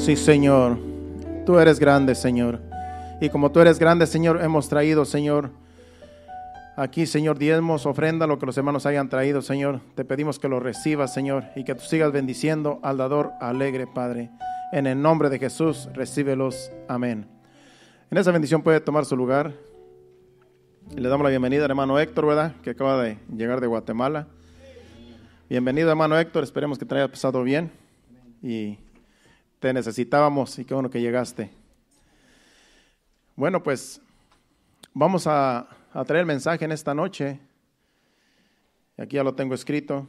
Sí, Señor. Tú eres grande, Señor. Y como tú eres grande, Señor, hemos traído, Señor, aquí, Señor, diezmos, ofrenda, lo que los hermanos hayan traído, Señor. Te pedimos que lo recibas, Señor, y que tú sigas bendiciendo al dador alegre, Padre. En el nombre de Jesús, recíbelos. Amén. En esa bendición puede tomar su lugar. le damos la bienvenida al hermano Héctor, ¿verdad? Que acaba de llegar de Guatemala. Bienvenido, hermano Héctor. Esperemos que te haya pasado bien. Y te necesitábamos y qué bueno que llegaste. Bueno, pues vamos a, traer el mensaje en esta noche. Aquí ya lo tengo escrito.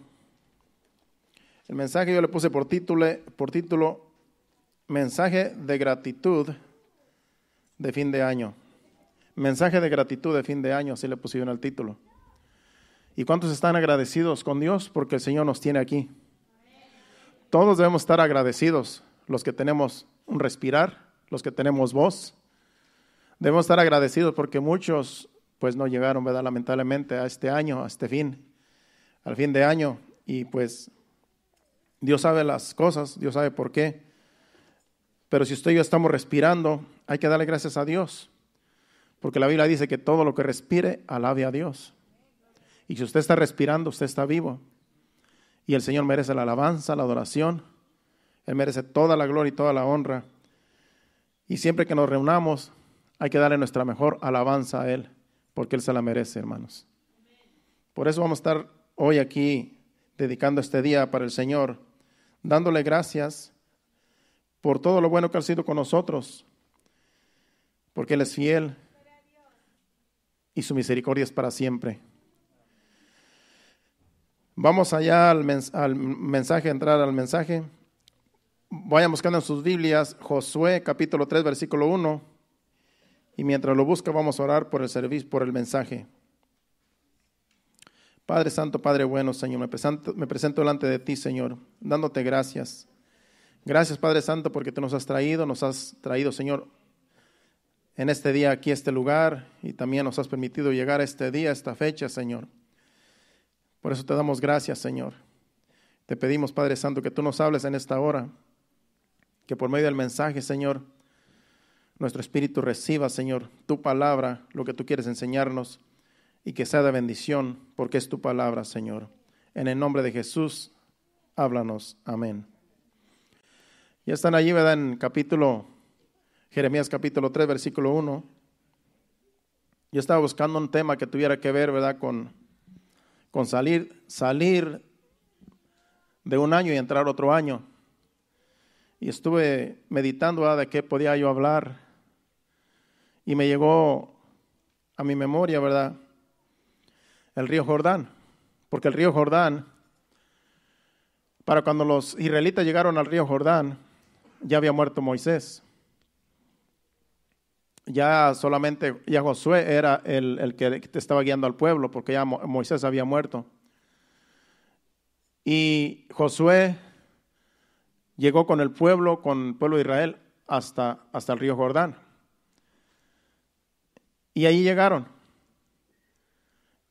El mensaje yo le puse por título, por título Mensaje de gratitud de fin de año. Mensaje de gratitud de fin de año, así le pusieron el título. ¿Y cuántos están agradecidos con Dios? Porque el Señor nos tiene aquí. Todos debemos estar agradecidos los que tenemos un respirar, los que tenemos voz. Debemos estar agradecidos porque muchos pues no llegaron, ¿verdad? Lamentablemente a este año, a este fin, al fin de año. Y pues Dios sabe las cosas, Dios sabe por qué. Pero si usted y yo estamos respirando, hay que darle gracias a Dios. Porque la Biblia dice que todo lo que respire, alabe a Dios. Y si usted está respirando, usted está vivo. Y el Señor merece la alabanza, la adoración él merece toda la gloria y toda la honra. Y siempre que nos reunamos, hay que darle nuestra mejor alabanza a Él, porque Él se la merece, hermanos. Por eso vamos a estar hoy aquí dedicando este día para el Señor, dándole gracias por todo lo bueno que ha sido con nosotros, porque Él es fiel y su misericordia es para siempre. Vamos allá al, al mensaje, entrar al mensaje. Vayan buscando en sus Biblias Josué capítulo 3 versículo 1 y mientras lo busca vamos a orar por el servicio, por el mensaje. Padre Santo, Padre bueno, Señor, me presento, delante de ti, Señor, dándote gracias. Gracias, Padre Santo, porque tú nos has traído, nos has traído, Señor, en este día aquí, este lugar, y también nos has permitido llegar a este día, a esta fecha, Señor. Por eso te damos gracias, Señor. Te pedimos, Padre Santo, que tú nos hables en esta hora que por medio del mensaje, Señor, nuestro espíritu reciba, Señor, tu palabra, lo que tú quieres enseñarnos, y que sea de bendición, porque es tu palabra, Señor. En el nombre de Jesús, háblanos. Amén. Ya están allí, ¿verdad? En capítulo, Jeremías capítulo 3, versículo 1. Yo estaba buscando un tema que tuviera que ver, ¿verdad? Con, con salir, salir de un año y entrar otro año y estuve meditando ah, de qué podía yo hablar y me llegó a mi memoria, ¿verdad? El río Jordán, porque el río Jordán, para cuando los israelitas llegaron al río Jordán, ya había muerto Moisés. Ya solamente, ya Josué era el, el que te estaba guiando al pueblo, porque ya Moisés había muerto. Y Josué llegó con el pueblo, con el pueblo de Israel, hasta, hasta el río Jordán. Y ahí llegaron.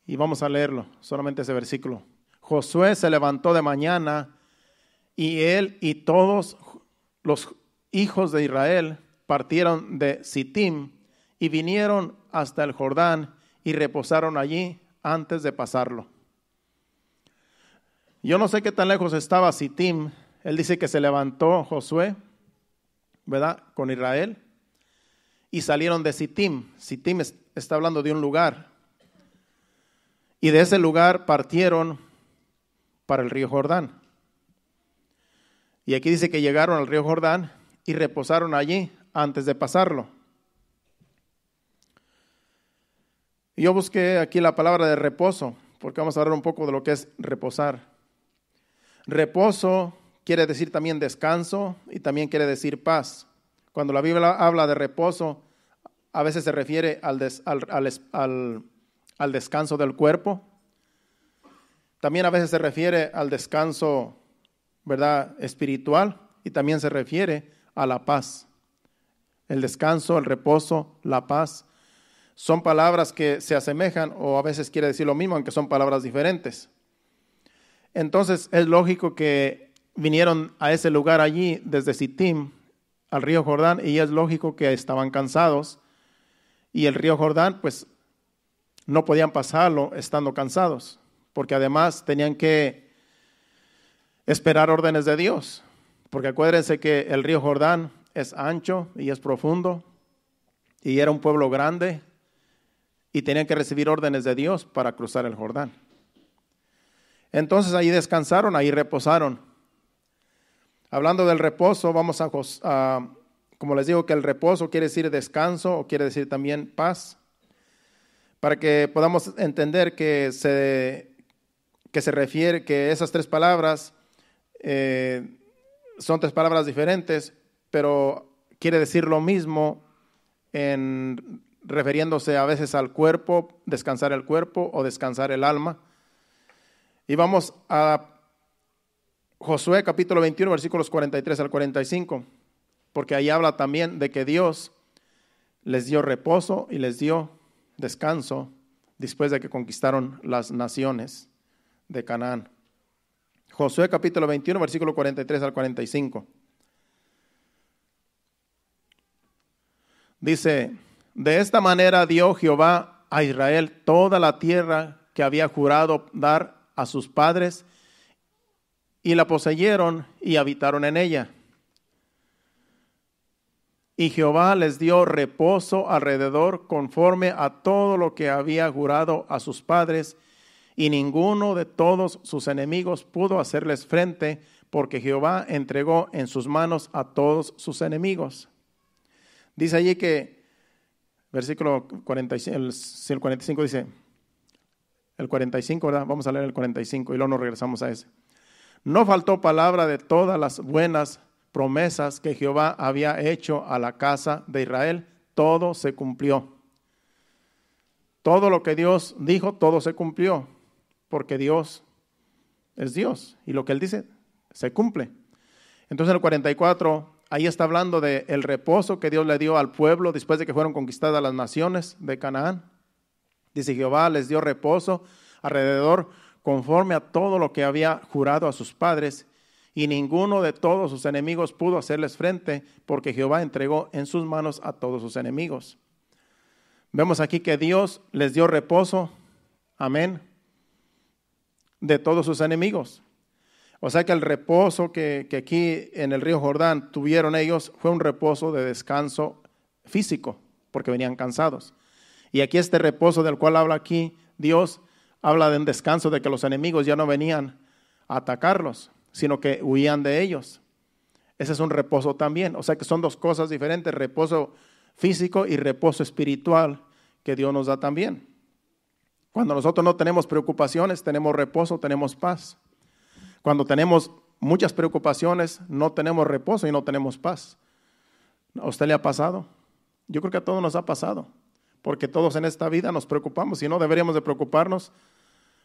Y vamos a leerlo, solamente ese versículo. Josué se levantó de mañana y él y todos los hijos de Israel partieron de Sittim y vinieron hasta el Jordán y reposaron allí antes de pasarlo. Yo no sé qué tan lejos estaba Sittim él dice que se levantó Josué, ¿verdad? Con Israel y salieron de Sittim. Sittim está hablando de un lugar. Y de ese lugar partieron para el río Jordán. Y aquí dice que llegaron al río Jordán y reposaron allí antes de pasarlo. yo busqué aquí la palabra de reposo, porque vamos a hablar un poco de lo que es reposar. Reposo quiere decir también descanso y también quiere decir paz. Cuando la Biblia habla de reposo, a veces se refiere al, descanso del cuerpo. También a veces se refiere al descanso, ¿verdad?, espiritual y también se refiere a la paz. El descanso, el reposo, la paz son palabras que se asemejan o a veces quiere decir lo mismo, aunque son palabras diferentes. Entonces es lógico que vinieron a ese lugar allí desde Sittim al río Jordán y es lógico que estaban cansados y el río Jordán pues no podían pasarlo estando cansados porque además tenían que esperar órdenes de Dios porque acuérdense que el río Jordán es ancho y es profundo y era un pueblo grande y tenían que recibir órdenes de Dios para cruzar el Jordán. Entonces ahí descansaron, ahí reposaron. Hablando del reposo, vamos a, como les digo, que el reposo quiere decir descanso o quiere decir también paz, para que podamos entender que se, que se refiere, que esas tres palabras eh, son tres palabras diferentes, pero quiere decir lo mismo en refiriéndose a veces al cuerpo, descansar el cuerpo o descansar el alma. Y vamos a Josué capítulo 21, versículos 43 al 45, porque ahí habla también de que Dios les dio reposo y les dio descanso después de que conquistaron las naciones de Canaán. Josué capítulo 21, versículo 43 al 45. Dice, de esta manera dio Jehová a Israel toda la tierra que había jurado dar a sus padres y la poseyeron y habitaron en ella. Y Jehová les dio reposo alrededor conforme a todo lo que había jurado a sus padres, y ninguno de todos sus enemigos pudo hacerles frente, porque Jehová entregó en sus manos a todos sus enemigos. Dice allí que, versículo 45, el 45 dice, el 45, ¿verdad? Vamos a leer el 45 y luego nos regresamos a ese. No faltó palabra de todas las buenas promesas que Jehová había hecho a la casa de Israel. Todo se cumplió. Todo lo que Dios dijo, todo se cumplió, porque Dios es Dios y lo que Él dice se cumple. Entonces en el 44, ahí está hablando del reposo que Dios le dio al pueblo después de que fueron conquistadas las naciones de Canaán. Dice Jehová les dio reposo alrededor conforme a todo lo que había jurado a sus padres, y ninguno de todos sus enemigos pudo hacerles frente, porque Jehová entregó en sus manos a todos sus enemigos. Vemos aquí que Dios les dio reposo, amén, de todos sus enemigos. O sea que el reposo que, que aquí en el río Jordán tuvieron ellos fue un reposo de descanso físico, porque venían cansados. Y aquí este reposo del cual habla aquí Dios habla de un descanso, de que los enemigos ya no venían a atacarlos, sino que huían de ellos. Ese es un reposo también. O sea que son dos cosas diferentes, reposo físico y reposo espiritual que Dios nos da también. Cuando nosotros no tenemos preocupaciones, tenemos reposo, tenemos paz. Cuando tenemos muchas preocupaciones, no tenemos reposo y no tenemos paz. ¿A usted le ha pasado? Yo creo que a todos nos ha pasado, porque todos en esta vida nos preocupamos y no deberíamos de preocuparnos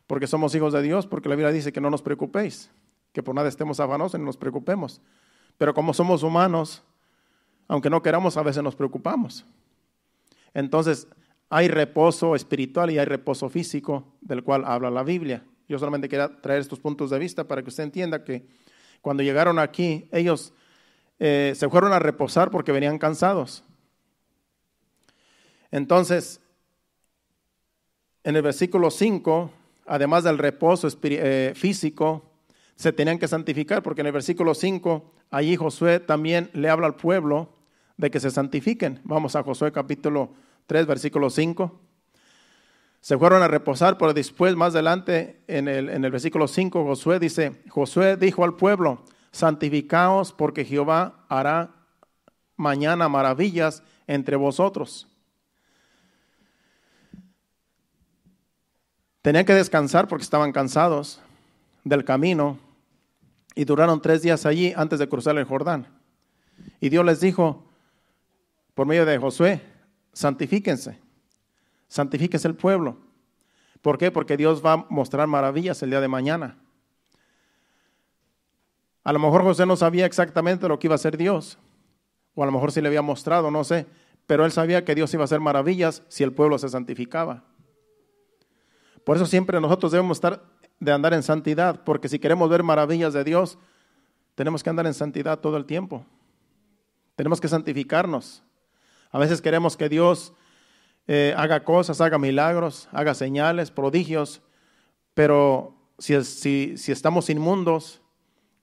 porque somos hijos de Dios, porque la Biblia dice que no nos preocupéis, que por nada estemos afanosos y no nos preocupemos. Pero como somos humanos, aunque no queramos, a veces nos preocupamos. Entonces, hay reposo espiritual y hay reposo físico del cual habla la Biblia. Yo solamente quería traer estos puntos de vista para que usted entienda que cuando llegaron aquí, ellos eh, se fueron a reposar porque venían cansados. Entonces, en el versículo 5 además del reposo eh, físico, se tenían que santificar, porque en el versículo 5, allí Josué también le habla al pueblo de que se santifiquen. Vamos a Josué capítulo 3, versículo 5. Se fueron a reposar, pero después, más adelante, en el, en el versículo 5, Josué dice, Josué dijo al pueblo, santificaos porque Jehová hará mañana maravillas entre vosotros. Tenían que descansar porque estaban cansados del camino y duraron tres días allí antes de cruzar el Jordán. Y Dios les dijo, por medio de Josué, santifíquense, santifíquese el pueblo. ¿Por qué? Porque Dios va a mostrar maravillas el día de mañana. A lo mejor José no sabía exactamente lo que iba a hacer Dios, o a lo mejor sí le había mostrado, no sé, pero él sabía que Dios iba a hacer maravillas si el pueblo se santificaba. Por eso siempre nosotros debemos estar de andar en santidad, porque si queremos ver maravillas de Dios, tenemos que andar en santidad todo el tiempo. Tenemos que santificarnos. A veces queremos que Dios eh, haga cosas, haga milagros, haga señales, prodigios, pero si, si, si estamos inmundos,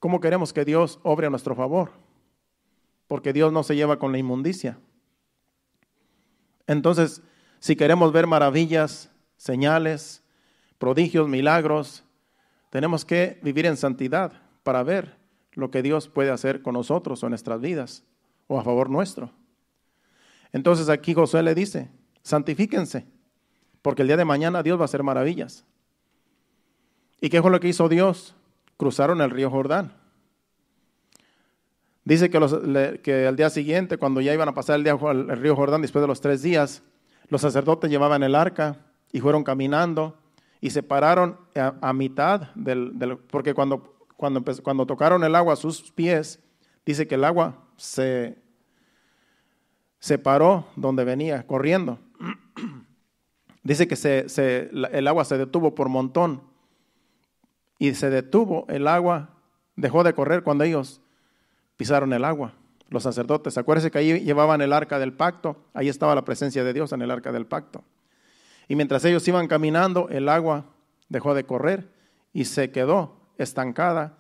¿cómo queremos que Dios obre a nuestro favor? Porque Dios no se lleva con la inmundicia. Entonces, si queremos ver maravillas, señales, prodigios, milagros. Tenemos que vivir en santidad para ver lo que Dios puede hacer con nosotros o en nuestras vidas o a favor nuestro. Entonces aquí Josué le dice, santifíquense, porque el día de mañana Dios va a hacer maravillas. ¿Y qué fue lo que hizo Dios? Cruzaron el río Jordán. Dice que, que al día siguiente, cuando ya iban a pasar el, día, el río Jordán, después de los tres días, los sacerdotes llevaban el arca y fueron caminando y se pararon a, mitad del, porque cuando, cuando, cuando tocaron el agua a sus pies, dice que el agua se, se paró donde venía, corriendo. dice que se, se, el agua se detuvo por montón y se detuvo el agua, dejó de correr cuando ellos pisaron el agua, los sacerdotes. Acuérdense que ahí llevaban el arca del pacto, ahí estaba la presencia de Dios en el arca del pacto. Y mientras ellos iban caminando, el agua dejó de correr y se quedó estancada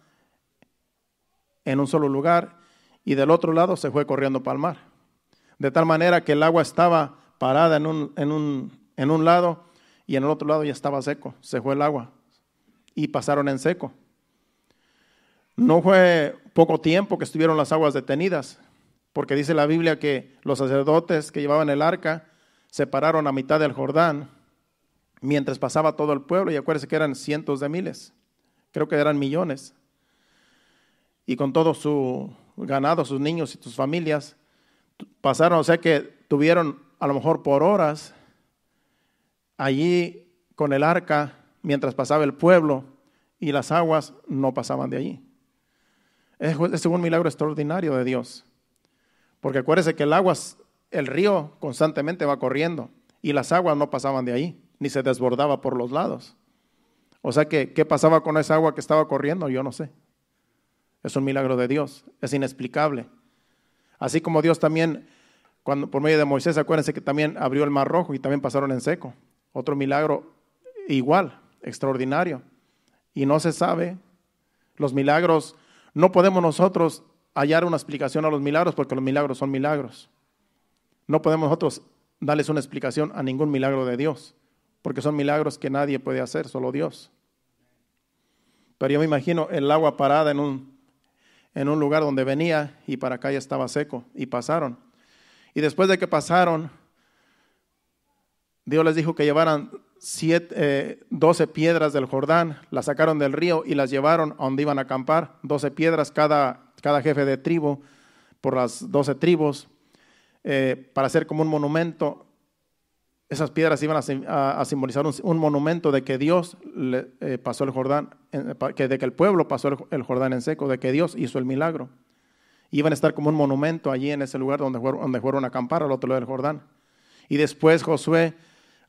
en un solo lugar y del otro lado se fue corriendo para el mar. De tal manera que el agua estaba parada en un, en un lado y en el otro lado ya estaba seco, se fue el agua y pasaron en seco. No fue poco tiempo que estuvieron las aguas detenidas, porque dice la Biblia que los sacerdotes que llevaban el arca separaron a mitad del Jordán mientras pasaba todo el pueblo, y acuérdense que eran cientos de miles, creo que eran millones, y con todo su ganado, sus niños y sus familias, pasaron, o sea que tuvieron a lo mejor por horas allí con el arca mientras pasaba el pueblo y las aguas no pasaban de allí. es un milagro extraordinario de Dios. Porque acuérdense que el agua el río constantemente va corriendo y las aguas no pasaban de ahí, ni se desbordaba por los lados. O sea que, ¿qué pasaba con esa agua que estaba corriendo? Yo no sé. Es un milagro de Dios, es inexplicable. Así como Dios también, cuando, por medio de Moisés, acuérdense que también abrió el mar rojo y también pasaron en seco. Otro milagro igual, extraordinario. Y no se sabe. Los milagros, no podemos nosotros hallar una explicación a los milagros porque los milagros son milagros. No podemos nosotros darles una explicación a ningún milagro de Dios, porque son milagros que nadie puede hacer, solo Dios. Pero yo me imagino el agua parada en un, en un lugar donde venía y para acá ya estaba seco y pasaron. Y después de que pasaron, Dios les dijo que llevaran siete, 12 eh, piedras del Jordán, las sacaron del río y las llevaron a donde iban a acampar. 12 piedras cada, cada jefe de tribu por las 12 tribus. Eh, para hacer como un monumento. Esas piedras iban a, simbolizar un, monumento de que Dios eh, pasó el Jordán, que, de que el pueblo pasó el, Jordán en seco, de que Dios hizo el milagro. Iban a estar como un monumento allí en ese lugar donde fueron, donde fueron a acampar al otro lado del Jordán. Y después Josué,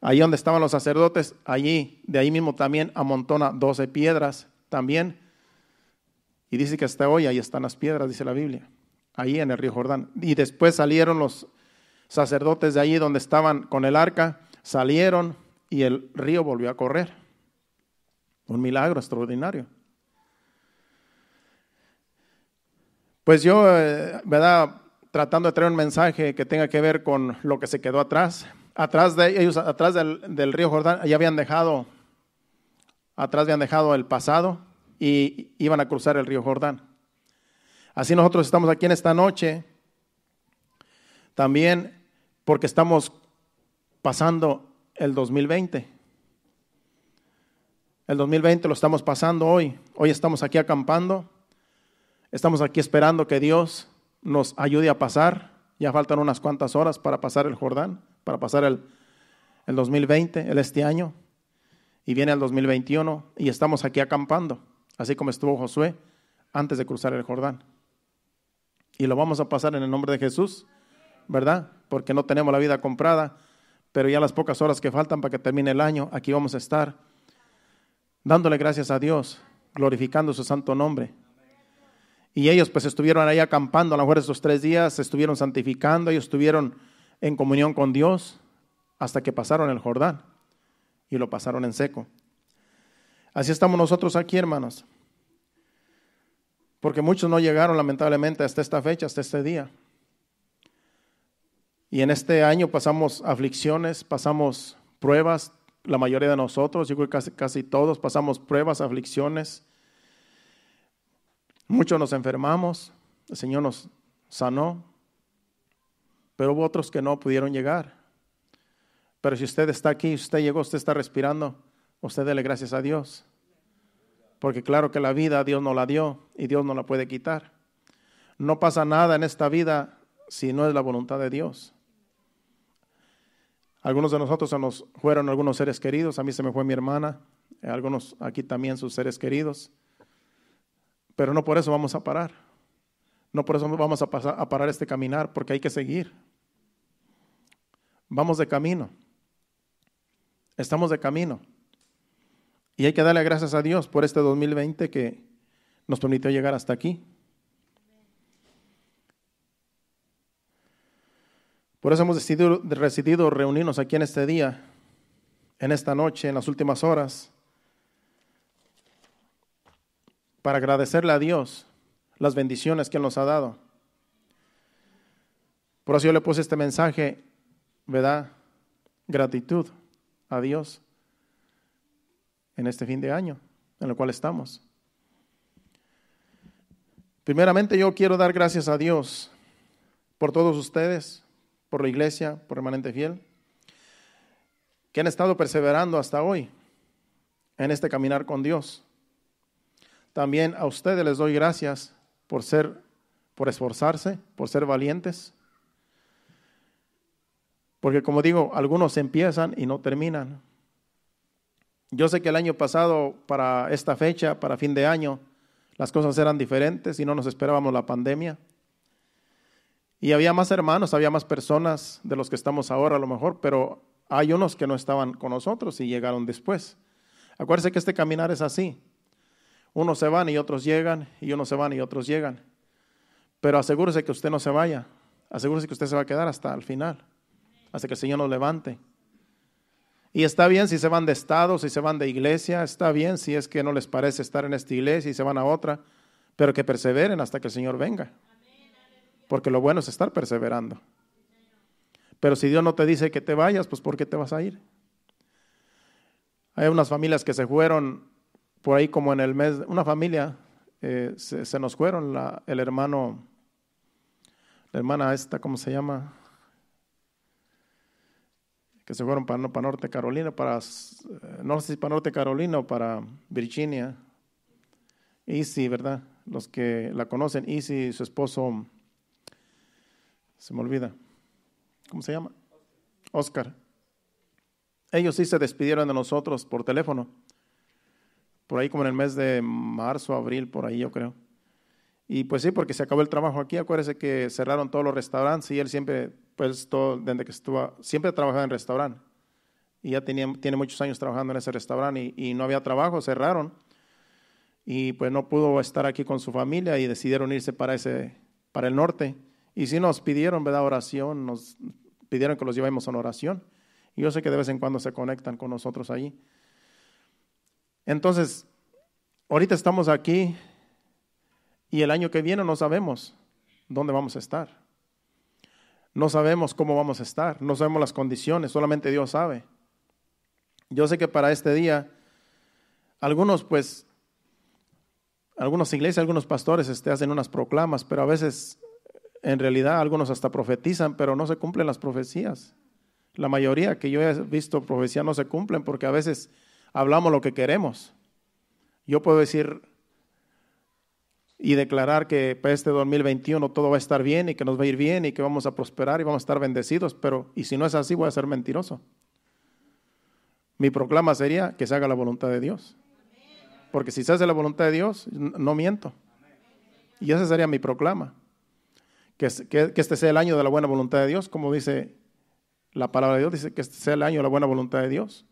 allí donde estaban los sacerdotes, allí, de ahí mismo también amontona 12 piedras también. Y dice que hasta hoy ahí están las piedras, dice la Biblia ahí en el río Jordán. Y después salieron los sacerdotes de allí donde estaban con el arca, salieron y el río volvió a correr. Un milagro extraordinario. Pues yo, eh, ¿verdad? Tratando de traer un mensaje que tenga que ver con lo que se quedó atrás. Atrás de ellos, atrás del, del río Jordán, ya habían dejado, atrás habían dejado el pasado y iban a cruzar el río Jordán. Así nosotros estamos aquí en esta noche, también porque estamos pasando el 2020. El 2020 lo estamos pasando hoy. Hoy estamos aquí acampando. Estamos aquí esperando que Dios nos ayude a pasar. Ya faltan unas cuantas horas para pasar el Jordán, para pasar el, 2020, el este año. Y viene el 2021 y estamos aquí acampando, así como estuvo Josué antes de cruzar el Jordán. Y lo vamos a pasar en el nombre de Jesús, ¿verdad? Porque no tenemos la vida comprada, pero ya las pocas horas que faltan para que termine el año, aquí vamos a estar dándole gracias a Dios, glorificando su santo nombre. Y ellos pues estuvieron ahí acampando, a lo mejor esos tres días estuvieron santificando, ellos estuvieron en comunión con Dios hasta que pasaron el Jordán y lo pasaron en seco. Así estamos nosotros aquí, hermanos porque muchos no llegaron lamentablemente hasta esta fecha, hasta este día. Y en este año pasamos aflicciones, pasamos pruebas, la mayoría de nosotros, yo creo que casi, casi todos pasamos pruebas, aflicciones. Muchos nos enfermamos, el Señor nos sanó, pero hubo otros que no pudieron llegar. Pero si usted está aquí, usted llegó, usted está respirando, usted dele gracias a Dios. Porque claro que la vida Dios no la dio y Dios no la puede quitar. No pasa nada en esta vida si no es la voluntad de Dios. Algunos de nosotros se nos fueron algunos seres queridos, a mí se me fue mi hermana, eh, algunos aquí también sus seres queridos, pero no por eso vamos a parar, no por eso vamos a, pasar, a parar este caminar, porque hay que seguir. Vamos de camino, estamos de camino. Y hay que darle gracias a Dios por este 2020 que nos permitió llegar hasta aquí. Por eso hemos decidido, reunirnos aquí en este día, en esta noche, en las últimas horas, para agradecerle a Dios las bendiciones que Él nos ha dado. Por eso yo le puse este mensaje, ¿verdad? Gratitud a Dios en este fin de año en el cual estamos. Primeramente yo quiero dar gracias a Dios por todos ustedes, por la iglesia, por Remanente Fiel, que han estado perseverando hasta hoy en este caminar con Dios. También a ustedes les doy gracias por ser, por esforzarse, por ser valientes. Porque como digo, algunos empiezan y no terminan. Yo sé que el año pasado, para esta fecha, para fin de año, las cosas eran diferentes y no nos esperábamos la pandemia. Y había más hermanos, había más personas de los que estamos ahora a lo mejor, pero hay unos que no estaban con nosotros y llegaron después. Acuérdense que este caminar es así. Unos se van y otros llegan, y unos se van y otros llegan. Pero asegúrese que usted no se vaya. Asegúrese que usted se va a quedar hasta el final, hasta que el Señor nos levante. Y está bien si se van de estado, si se van de iglesia, está bien si es que no les parece estar en esta iglesia y se van a otra, pero que perseveren hasta que el Señor venga. Porque lo bueno es estar perseverando. Pero si Dios no te dice que te vayas, pues ¿por qué te vas a ir? Hay unas familias que se fueron por ahí como en el mes, una familia, eh, se, nos fueron la, el hermano, la hermana esta, ¿cómo se llama? que se fueron para, para Norte Carolina, para, eh, no sé si para Norte Carolina o para Virginia. Easy, ¿verdad? Los que la conocen, Easy, su esposo, se me olvida. ¿Cómo se llama? Oscar. Ellos sí se despidieron de nosotros por teléfono. Por ahí como en el mes de marzo, abril, por ahí yo creo. Y pues sí, porque se acabó el trabajo aquí, acuérdese que cerraron todos los restaurantes y él siempre, pues todo, desde que estuvo, siempre trabajaba en restaurante. Y ya tenía, tiene muchos años trabajando en ese restaurante y, no había trabajo, cerraron. Y pues no pudo estar aquí con su familia y decidieron irse para, ese, para el norte. Y sí nos pidieron, ¿verdad? Oración, nos pidieron que los llevemos en oración. Y yo sé que de vez en cuando se conectan con nosotros allí. Entonces, ahorita estamos aquí y el año que viene no sabemos dónde vamos a estar. No sabemos cómo vamos a estar, no sabemos las condiciones, solamente Dios sabe. Yo sé que para este día, algunos pues, algunos iglesias, algunos pastores este, hacen unas proclamas, pero a veces en realidad algunos hasta profetizan, pero no se cumplen las profecías. La mayoría que yo he visto profecía no se cumplen porque a veces hablamos lo que queremos. Yo puedo decir, y declarar que para pues, este 2021 todo va a estar bien y que nos va a ir bien y que vamos a prosperar y vamos a estar bendecidos, pero y si no es así voy a ser mentiroso. Mi proclama sería que se haga la voluntad de Dios. Porque si se hace la voluntad de Dios, no miento. Y esa sería mi proclama. Que, este sea el año de la buena voluntad de Dios, como dice la palabra de Dios, dice que este sea el año de la buena voluntad de Dios.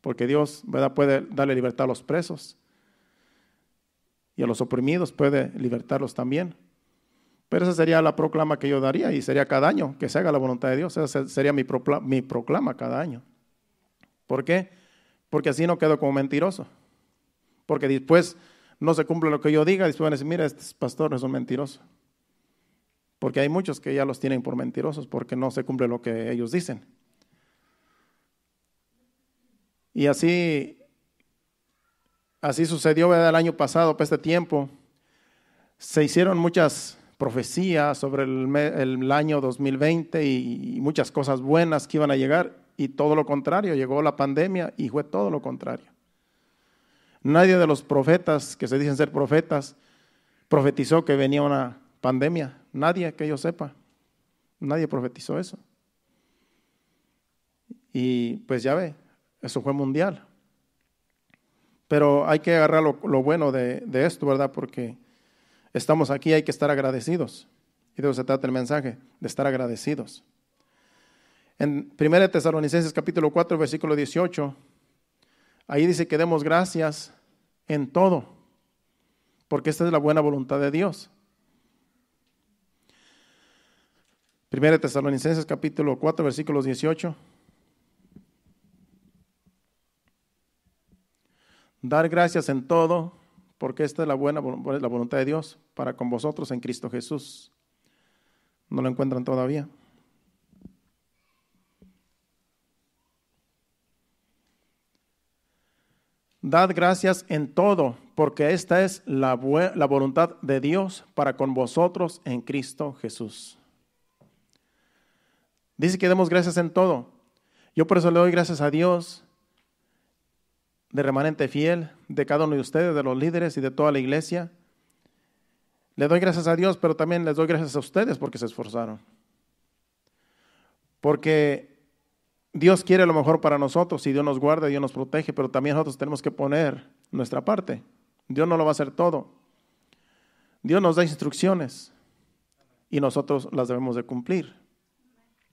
Porque Dios ¿verdad? puede darle libertad a los presos y a los oprimidos puede libertarlos también. Pero esa sería la proclama que yo daría y sería cada año que se haga la voluntad de Dios. Esa sería mi, proclama, mi proclama cada año. ¿Por qué? Porque así no quedo como mentiroso. Porque después no se cumple lo que yo diga, después van a decir, mira, estos pastores son mentirosos Porque hay muchos que ya los tienen por mentirosos porque no se cumple lo que ellos dicen. Y así Así sucedió el año pasado, para pues, este tiempo. Se hicieron muchas profecías sobre el, año 2020 y, muchas cosas buenas que iban a llegar y todo lo contrario, llegó la pandemia y fue todo lo contrario. Nadie de los profetas que se dicen ser profetas profetizó que venía una pandemia, nadie que yo sepa, nadie profetizó eso. Y pues ya ve, eso fue mundial. Pero hay que agarrar lo, bueno de, esto, ¿verdad? Porque estamos aquí, hay que estar agradecidos. Y de eso se trata el mensaje, de estar agradecidos. En 1 Tesalonicenses capítulo 4, versículo 18, ahí dice que demos gracias en todo, porque esta es la buena voluntad de Dios. 1 Tesalonicenses capítulo 4, versículos 18. Dar gracias en todo, porque esta es la buena la voluntad de Dios para con vosotros en Cristo Jesús. ¿No lo encuentran todavía? Dad gracias en todo, porque esta es la, la, voluntad de Dios para con vosotros en Cristo Jesús. Dice que demos gracias en todo. Yo por eso le doy gracias a Dios de remanente fiel, de cada uno de ustedes, de los líderes y de toda la iglesia. Le doy gracias a Dios, pero también les doy gracias a ustedes porque se esforzaron. Porque Dios quiere lo mejor para nosotros y Dios nos guarda, y Dios nos protege, pero también nosotros tenemos que poner nuestra parte. Dios no lo va a hacer todo. Dios nos da instrucciones y nosotros las debemos de cumplir.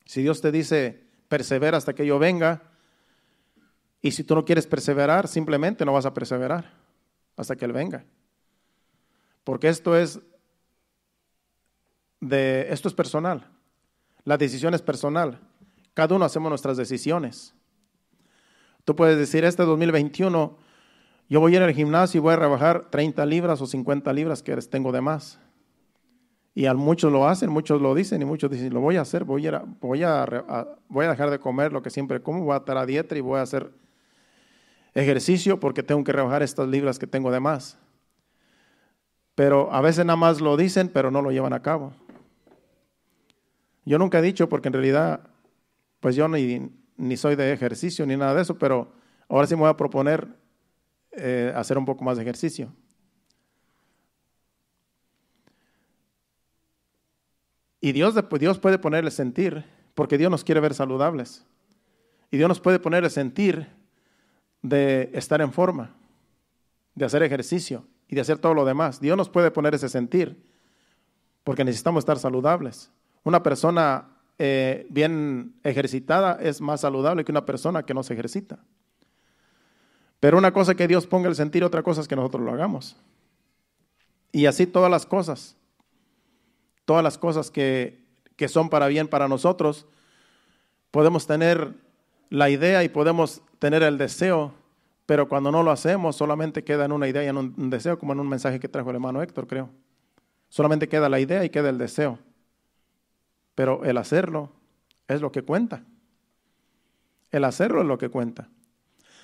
Si Dios te dice, persevera hasta que yo venga, y si tú no quieres perseverar, simplemente no vas a perseverar hasta que Él venga. Porque esto es de esto es personal. La decisión es personal. Cada uno hacemos nuestras decisiones. Tú puedes decir, este 2021 yo voy a ir al gimnasio y voy a rebajar 30 libras o 50 libras que tengo de más. Y al muchos lo hacen, muchos lo dicen y muchos dicen, lo voy a hacer, voy a, voy a, voy a dejar de comer lo que siempre como, voy a estar a dieta y voy a hacer Ejercicio porque tengo que rebajar estas libras que tengo de más. Pero a veces nada más lo dicen, pero no lo llevan a cabo. Yo nunca he dicho porque en realidad, pues yo ni, ni soy de ejercicio ni nada de eso, pero ahora sí me voy a proponer eh, hacer un poco más de ejercicio. Y Dios, Dios puede ponerle sentir, porque Dios nos quiere ver saludables. Y Dios nos puede ponerle sentir de estar en forma, de hacer ejercicio y de hacer todo lo demás. Dios nos puede poner ese sentir, porque necesitamos estar saludables. Una persona eh, bien ejercitada es más saludable que una persona que no se ejercita. Pero una cosa que Dios ponga el sentir, otra cosa es que nosotros lo hagamos. Y así todas las cosas, todas las cosas que son para bien para nosotros, podemos tener la idea y podemos tener el deseo, pero cuando no lo hacemos solamente queda en una idea y en un deseo, como en un mensaje que trajo el hermano Héctor, creo. Solamente queda la idea y queda el deseo. Pero el hacerlo es lo que cuenta. El hacerlo es lo que cuenta.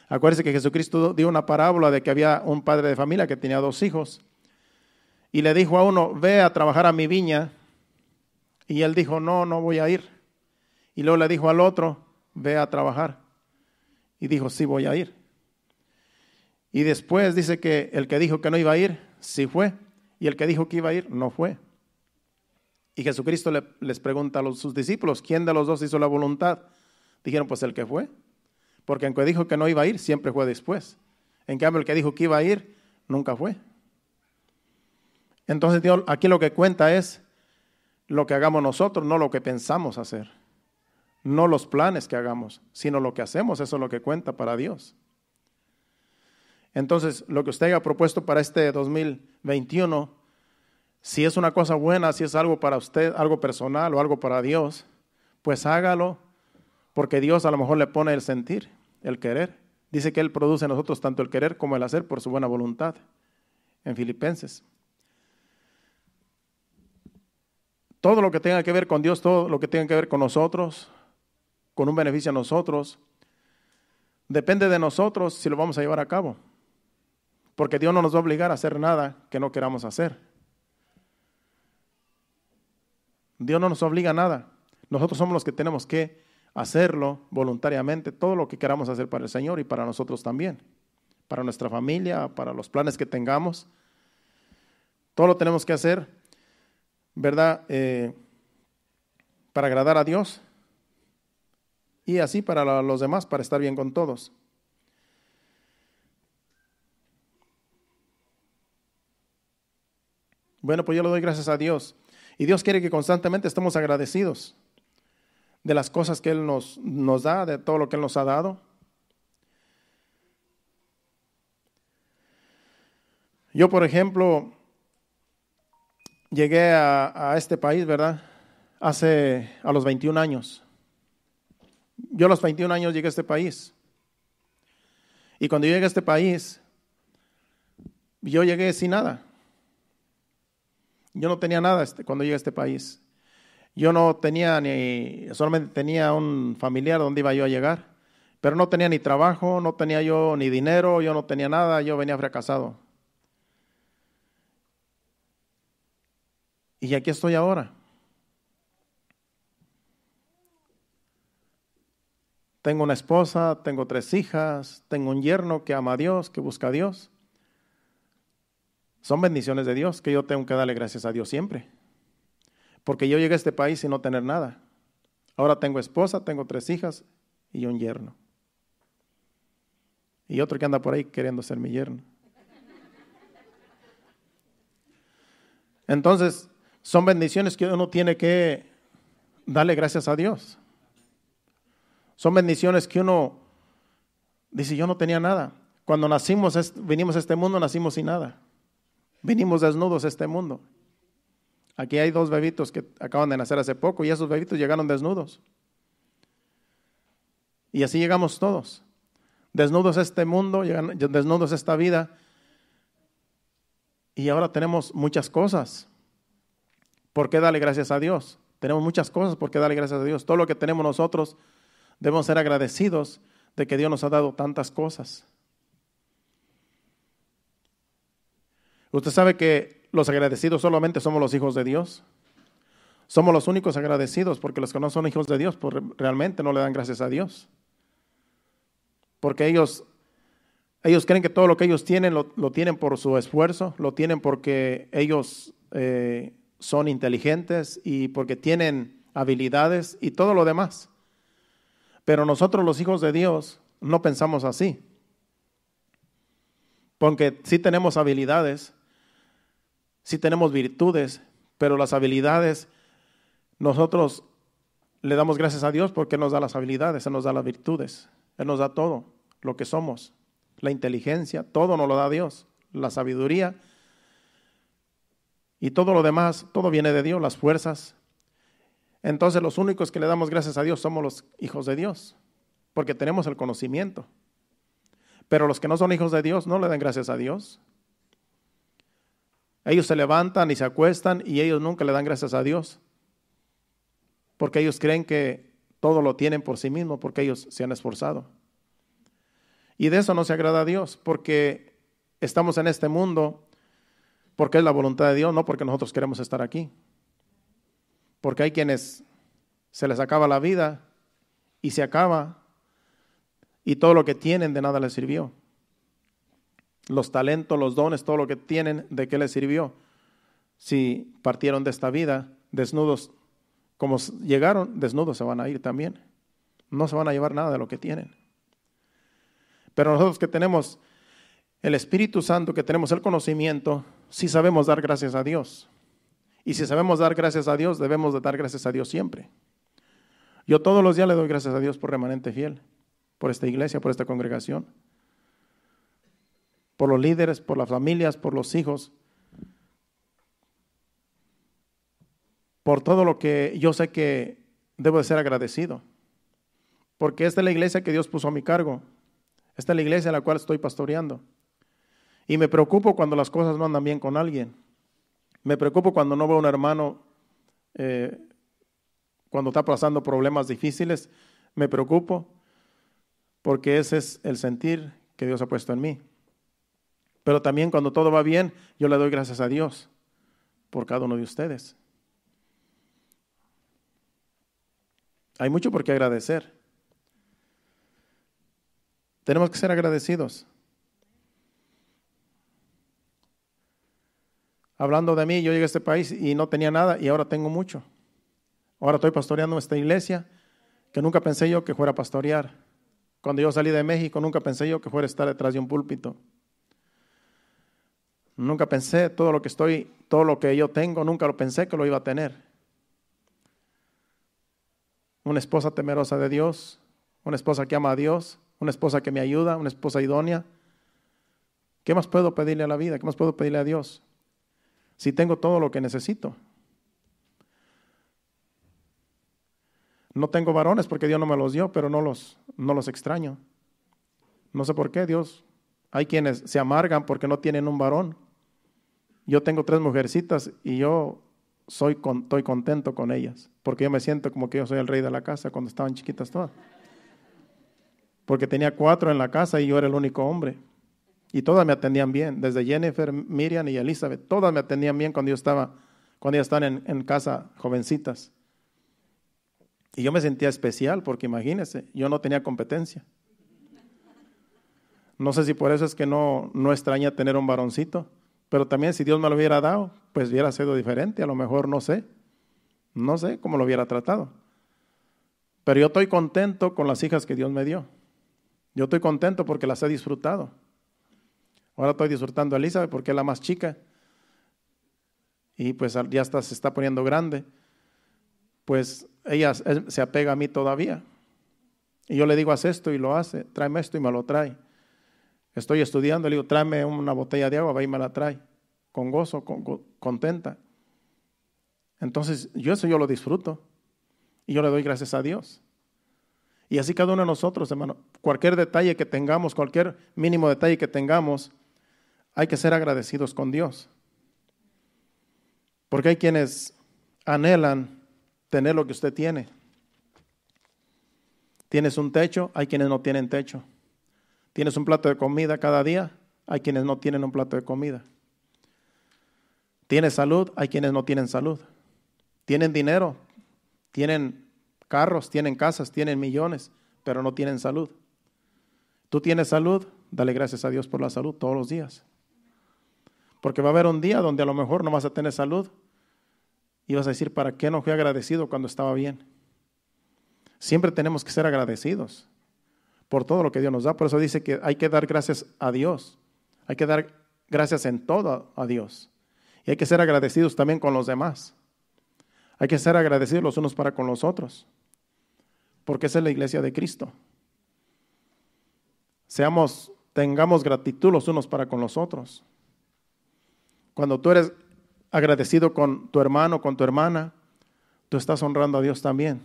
Acuérdense que Jesucristo dio una parábola de que había un padre de familia que tenía dos hijos y le dijo a uno, ve a trabajar a mi viña. Y él dijo, no, no voy a ir. Y luego le dijo al otro, ve a trabajar y dijo, sí voy a ir. Y después dice que el que dijo que no iba a ir, sí fue. Y el que dijo que iba a ir, no fue. Y Jesucristo les pregunta a sus discípulos, ¿quién de los dos hizo la voluntad? Dijeron, pues el que fue. Porque el que dijo que no iba a ir, siempre fue después. En cambio, el que dijo que iba a ir, nunca fue. Entonces, Dios, aquí lo que cuenta es lo que hagamos nosotros, no lo que pensamos hacer. No los planes que hagamos, sino lo que hacemos, eso es lo que cuenta para Dios. Entonces, lo que usted haya propuesto para este 2021, si es una cosa buena, si es algo para usted, algo personal o algo para Dios, pues hágalo, porque Dios a lo mejor le pone el sentir, el querer. Dice que Él produce en nosotros tanto el querer como el hacer por su buena voluntad, en Filipenses. Todo lo que tenga que ver con Dios, todo lo que tenga que ver con nosotros, con un beneficio a nosotros, depende de nosotros si lo vamos a llevar a cabo. Porque Dios no nos va a obligar a hacer nada que no queramos hacer. Dios no nos obliga a nada. Nosotros somos los que tenemos que hacerlo voluntariamente, todo lo que queramos hacer para el Señor y para nosotros también, para nuestra familia, para los planes que tengamos. Todo lo tenemos que hacer, ¿verdad? Eh, para agradar a Dios y así para los demás, para estar bien con todos. Bueno, pues yo le doy gracias a Dios. Y Dios quiere que constantemente estemos agradecidos de las cosas que Él nos, nos da, de todo lo que Él nos ha dado. Yo, por ejemplo, llegué a, a este país, ¿verdad? Hace a los 21 años. Yo a los 21 años llegué a este país. Y cuando llegué a este país, yo llegué sin nada. Yo no tenía nada este, cuando llegué a este país. Yo no tenía ni, solamente tenía un familiar donde iba yo a llegar, pero no tenía ni trabajo, no tenía yo ni dinero, yo no tenía nada, yo venía fracasado. Y aquí estoy ahora. Tengo una esposa, tengo tres hijas, tengo un yerno que ama a Dios, que busca a Dios. Son bendiciones de Dios que yo tengo que darle gracias a Dios siempre. Porque yo llegué a este país sin no tener nada. Ahora tengo esposa, tengo tres hijas y un yerno. Y otro que anda por ahí queriendo ser mi yerno. Entonces, son bendiciones que uno tiene que darle gracias a Dios. Son bendiciones que uno dice, yo no tenía nada. Cuando nacimos, vinimos a este mundo, nacimos sin nada. Venimos desnudos a este mundo. Aquí hay dos bebitos que acaban de nacer hace poco y esos bebitos llegaron desnudos. Y así llegamos todos. Desnudos a este mundo, desnudos a esta vida. Y ahora tenemos muchas cosas. ¿Por qué darle gracias a Dios? Tenemos muchas cosas por qué darle gracias a Dios. Todo lo que tenemos nosotros Debemos ser agradecidos de que Dios nos ha dado tantas cosas. Usted sabe que los agradecidos solamente somos los hijos de Dios. Somos los únicos agradecidos porque los que no son hijos de Dios pues, realmente no le dan gracias a Dios. Porque ellos, ellos creen que todo lo que ellos tienen lo, tienen por su esfuerzo, lo tienen porque ellos eh, son inteligentes y porque tienen habilidades y todo lo demás. Pero nosotros los hijos de Dios no pensamos así. Porque si tenemos habilidades, si tenemos virtudes, pero las habilidades nosotros le damos gracias a Dios porque nos da las habilidades, Él nos da las virtudes, Él nos da todo lo que somos, la inteligencia, todo nos lo da Dios, la sabiduría y todo lo demás, todo viene de Dios, las fuerzas, entonces los únicos que le damos gracias a Dios somos los hijos de Dios, porque tenemos el conocimiento. Pero los que no son hijos de Dios no le dan gracias a Dios. Ellos se levantan y se acuestan y ellos nunca le dan gracias a Dios, porque ellos creen que todo lo tienen por sí mismo porque ellos se han esforzado. Y de eso no se agrada a Dios, porque estamos en este mundo, porque es la voluntad de Dios, no porque nosotros queremos estar aquí. Porque hay quienes se les acaba la vida y se acaba y todo lo que tienen de nada les sirvió. Los talentos, los dones, todo lo que tienen, ¿de qué les sirvió? Si partieron de esta vida desnudos, como llegaron, desnudos se van a ir también. No se van a llevar nada de lo que tienen. Pero nosotros que tenemos el Espíritu Santo, que tenemos el conocimiento, sí sabemos dar gracias a Dios. Y si sabemos dar gracias a Dios, debemos de dar gracias a Dios siempre. Yo todos los días le doy gracias a Dios por remanente fiel, por esta iglesia, por esta congregación, por los líderes, por las familias, por los hijos, por todo lo que yo sé que debo de ser agradecido. Porque esta es la iglesia que Dios puso a mi cargo. Esta es la iglesia en la cual estoy pastoreando. Y me preocupo cuando las cosas no andan bien con alguien. Me preocupo cuando no veo a un hermano eh, cuando está pasando problemas difíciles. Me preocupo porque ese es el sentir que Dios ha puesto en mí. Pero también cuando todo va bien, yo le doy gracias a Dios por cada uno de ustedes. Hay mucho por qué agradecer. Tenemos que ser agradecidos. Hablando de mí, yo llegué a este país y no tenía nada y ahora tengo mucho. Ahora estoy pastoreando esta iglesia que nunca pensé yo que fuera a pastorear. Cuando yo salí de México, nunca pensé yo que fuera a estar detrás de un púlpito. Nunca pensé todo lo que estoy, todo lo que yo tengo, nunca lo pensé que lo iba a tener. Una esposa temerosa de Dios, una esposa que ama a Dios, una esposa que me ayuda, una esposa idónea. ¿Qué más puedo pedirle a la vida? ¿Qué más puedo pedirle a Dios? si tengo todo lo que necesito? No tengo varones porque Dios no me los dio, pero no los, no los extraño. No sé por qué, Dios. Hay quienes se amargan porque no tienen un varón. Yo tengo tres mujercitas y yo soy estoy contento con ellas, porque yo me siento como que yo soy el rey de la casa cuando estaban chiquitas todas. Porque tenía cuatro en la casa y yo era el único hombre. Y todas me atendían bien, desde Jennifer, Miriam y Elizabeth, todas me atendían bien cuando yo estaba, cuando ya están en, casa, jovencitas. Y yo me sentía especial porque imagínense, yo no tenía competencia. No sé si por eso es que no, no extraña tener un varoncito, pero también si Dios me lo hubiera dado, pues hubiera sido diferente, a lo mejor no sé, no sé cómo lo hubiera tratado. Pero yo estoy contento con las hijas que Dios me dio. Yo estoy contento porque las he disfrutado. Ahora estoy disfrutando a Elizabeth porque es la más chica. Y pues ya está, se está poniendo grande. Pues ella se apega a mí todavía. Y yo le digo, haz esto y lo hace. Tráeme esto y me lo trae. Estoy estudiando, le digo, tráeme una botella de agua, va y me la trae. Con gozo, contenta. Entonces, yo eso yo lo disfruto. Y yo le doy gracias a Dios. Y así cada uno de nosotros, hermano, cualquier detalle que tengamos, cualquier mínimo detalle que tengamos, hay que ser agradecidos con Dios. Porque hay quienes anhelan tener lo que usted tiene. Tienes un techo, hay quienes no tienen techo. Tienes un plato de comida cada día, hay quienes no tienen un plato de comida. Tienes salud, hay quienes no tienen salud. Tienen dinero, tienen carros, tienen casas, tienen millones, pero no tienen salud. Tú tienes salud, dale gracias a Dios por la salud todos los días. Porque va a haber un día donde a lo mejor no vas a tener salud y vas a decir, ¿para qué no fui agradecido cuando estaba bien? Siempre tenemos que ser agradecidos por todo lo que Dios nos da. Por eso dice que hay que dar gracias a Dios. Hay que dar gracias en todo a Dios. Y hay que ser agradecidos también con los demás. Hay que ser agradecidos los unos para con los otros. Porque esa es la iglesia de Cristo. Seamos, tengamos gratitud los unos para con los otros. Cuando tú eres agradecido con tu hermano, con tu hermana, tú estás honrando a Dios también.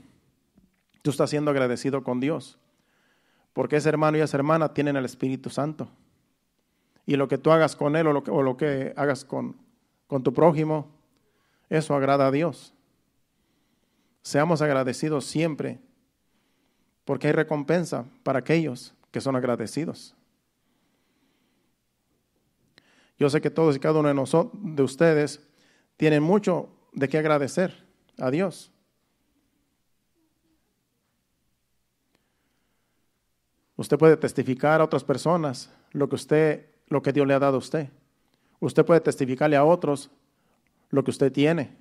Tú estás siendo agradecido con Dios. Porque ese hermano y esa hermana tienen el Espíritu Santo. Y lo que tú hagas con él o lo que, o lo que hagas con tu prójimo, eso agrada a Dios. Seamos agradecidos siempre, porque hay recompensa para aquellos que son agradecidos. Yo sé que todos y cada uno de, nosotros, de ustedes tienen mucho de qué agradecer a Dios. Usted puede testificar a otras personas lo que usted, lo que Dios le ha dado a usted. Usted puede testificarle a otros lo que usted tiene.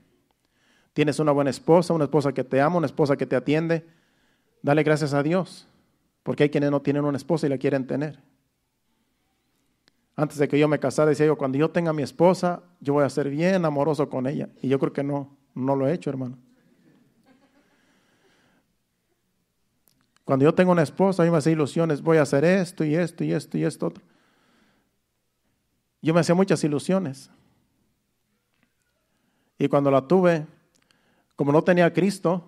Tienes una buena esposa, una esposa que te ama, una esposa que te atiende. Dale gracias a Dios, porque hay quienes no tienen una esposa y la quieren tener antes de que yo me casara, decía yo, cuando yo tenga a mi esposa, yo voy a ser bien amoroso con ella. Y yo creo que no, no lo he hecho, hermano. Cuando yo tengo una esposa, yo me hacía ilusiones, voy a hacer esto y esto y esto y esto otro. Yo me hacía muchas ilusiones. Y cuando la tuve, como no tenía a Cristo,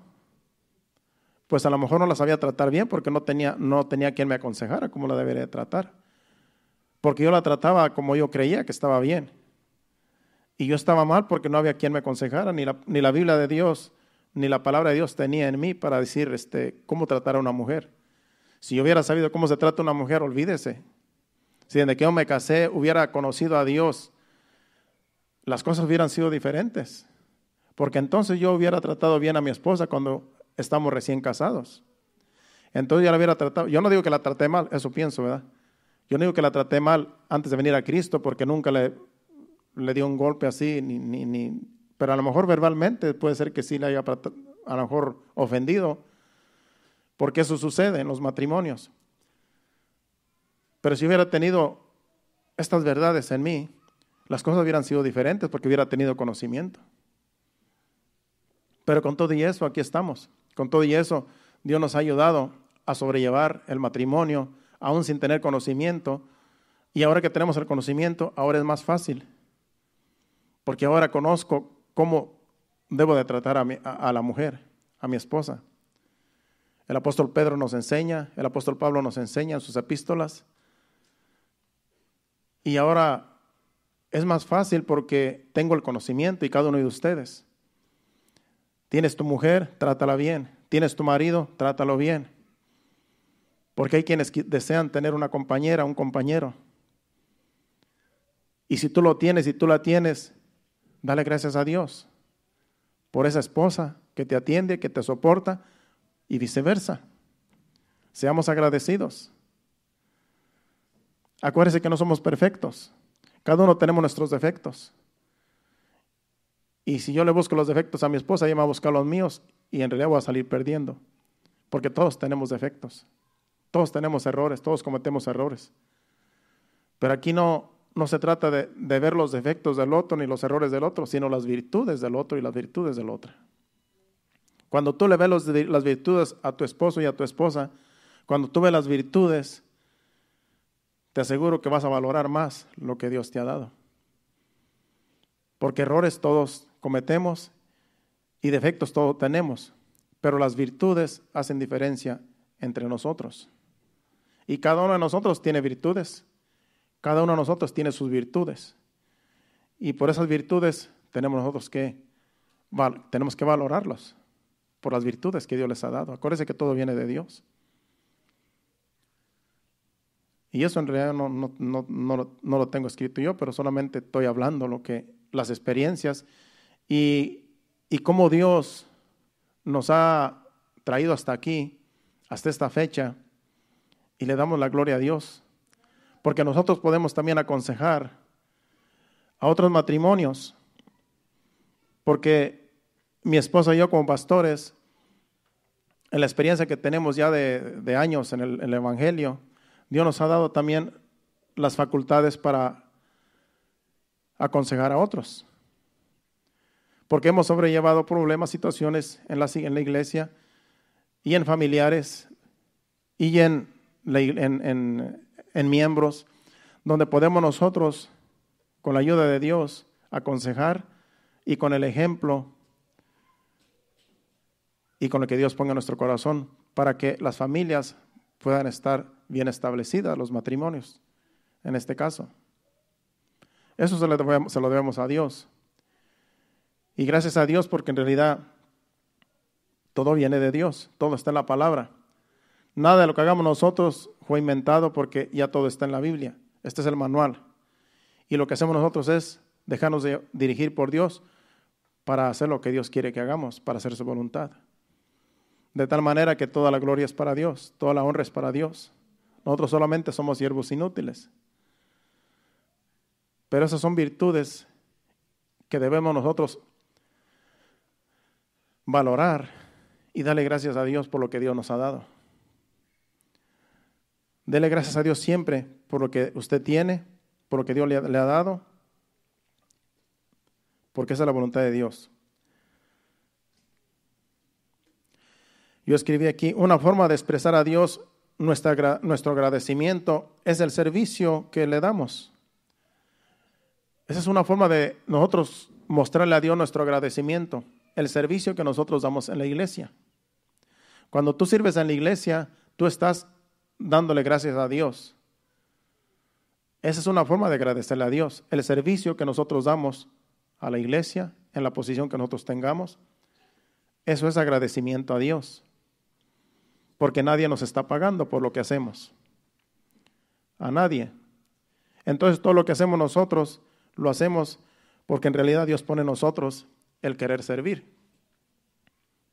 pues a lo mejor no la sabía tratar bien porque no tenía, no tenía quien me aconsejara cómo la debería tratar porque yo la trataba como yo creía que estaba bien. Y yo estaba mal porque no había quien me aconsejara, ni la, ni la Biblia de Dios, ni la palabra de Dios tenía en mí para decir este, cómo tratar a una mujer. Si yo hubiera sabido cómo se trata una mujer, olvídese. Si desde que yo me casé hubiera conocido a Dios, las cosas hubieran sido diferentes. Porque entonces yo hubiera tratado bien a mi esposa cuando estamos recién casados. Entonces yo la hubiera tratado. Yo no digo que la traté mal, eso pienso, ¿verdad? Yo no digo que la traté mal antes de venir a Cristo porque nunca le, le un golpe así, ni, ni, ni, pero a lo mejor verbalmente puede ser que sí le haya a lo mejor ofendido, porque eso sucede en los matrimonios. Pero si hubiera tenido estas verdades en mí, las cosas hubieran sido diferentes porque hubiera tenido conocimiento. Pero con todo y eso, aquí estamos. Con todo y eso, Dios nos ha ayudado a sobrellevar el matrimonio, aún sin tener conocimiento. Y ahora que tenemos el conocimiento, ahora es más fácil. Porque ahora conozco cómo debo de tratar a, la mujer, a mi esposa. El apóstol Pedro nos enseña, el apóstol Pablo nos enseña en sus epístolas. Y ahora es más fácil porque tengo el conocimiento y cada uno de ustedes. Tienes tu mujer, trátala bien. Tienes tu marido, trátalo bien. Porque hay quienes desean tener una compañera, un compañero. Y si tú lo tienes, y tú la tienes, dale gracias a Dios por esa esposa que te atiende, que te soporta y viceversa. Seamos agradecidos. Acuérdese que no somos perfectos. Cada uno tenemos nuestros defectos. Y si yo le busco los defectos a mi esposa, ella me va a buscar los míos y en realidad voy a salir perdiendo. Porque todos tenemos defectos. Todos tenemos errores, todos cometemos errores. Pero aquí no, no se trata de, ver los defectos del otro ni los errores del otro, sino las virtudes del otro y las virtudes del otro. Cuando tú le ves las virtudes a tu esposo y a tu esposa, cuando tú ves las virtudes, te aseguro que vas a valorar más lo que Dios te ha dado. Porque errores todos cometemos y defectos todos tenemos, pero las virtudes hacen diferencia entre nosotros. Y cada uno de nosotros tiene virtudes. Cada uno de nosotros tiene sus virtudes. Y por esas virtudes tenemos nosotros que, tenemos que valorarlos por las virtudes que Dios les ha dado. Acuérdense que todo viene de Dios. Y eso en realidad no, no, no, no, lo tengo escrito yo, pero solamente estoy hablando lo que las experiencias y, y cómo Dios nos ha traído hasta aquí, hasta esta fecha, y le damos la gloria a Dios. Porque nosotros podemos también aconsejar a otros matrimonios. Porque mi esposa y yo como pastores, en la experiencia que tenemos ya de, años en el, Evangelio, Dios nos ha dado también las facultades para aconsejar a otros. Porque hemos sobrellevado problemas, situaciones en la, en la iglesia y en familiares y en en, miembros, donde podemos nosotros, con la ayuda de Dios, aconsejar y con el ejemplo y con lo que Dios ponga en nuestro corazón para que las familias puedan estar bien establecidas, los matrimonios, en este caso. Eso se lo debemos, a Dios. Y gracias a Dios porque en realidad todo viene de Dios, todo está en la palabra. Nada de lo que hagamos nosotros fue inventado porque ya todo está en la Biblia. Este es el manual. Y lo que hacemos nosotros es dejarnos de dirigir por Dios para hacer lo que Dios quiere que hagamos, para hacer su voluntad. De tal manera que toda la gloria es para Dios, toda la honra es para Dios. Nosotros solamente somos siervos inútiles. Pero esas son virtudes que debemos nosotros valorar y darle gracias a Dios por lo que Dios nos ha dado. Dele gracias a Dios siempre por lo que usted tiene, por lo que Dios le ha, dado, porque esa es la voluntad de Dios. Yo escribí aquí, una forma de expresar a Dios nuestro agradecimiento es el servicio que le damos. Esa es una forma de nosotros mostrarle a Dios nuestro agradecimiento, el servicio que nosotros damos en la iglesia. Cuando tú sirves en la iglesia, tú estás dándole gracias a Dios. Esa es una forma de agradecerle a Dios. El servicio que nosotros damos a la iglesia, en la posición que nosotros tengamos, eso es agradecimiento a Dios. Porque nadie nos está pagando por lo que hacemos. A nadie. Entonces todo lo que hacemos nosotros lo hacemos porque en realidad Dios pone en nosotros el querer servir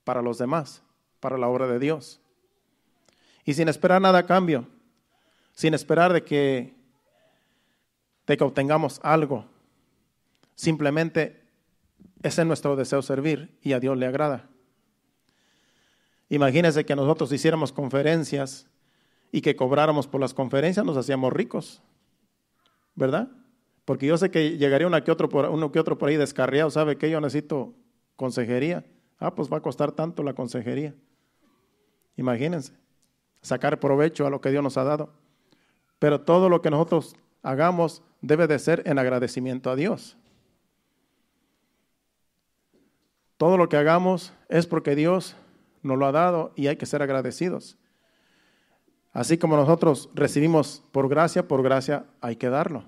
para los demás, para la obra de Dios y sin esperar nada a cambio, sin esperar de que, obtengamos algo. Simplemente ese es nuestro deseo servir y a Dios le agrada. Imagínense que nosotros hiciéramos conferencias y que cobráramos por las conferencias, nos hacíamos ricos, ¿verdad? Porque yo sé que llegaría uno que otro por, uno que otro por ahí descarriado, ¿sabe que Yo necesito consejería. Ah, pues va a costar tanto la consejería. Imagínense sacar provecho a lo que Dios nos ha dado. Pero todo lo que nosotros hagamos debe de ser en agradecimiento a Dios. Todo lo que hagamos es porque Dios nos lo ha dado y hay que ser agradecidos. Así como nosotros recibimos por gracia, por gracia hay que darlo.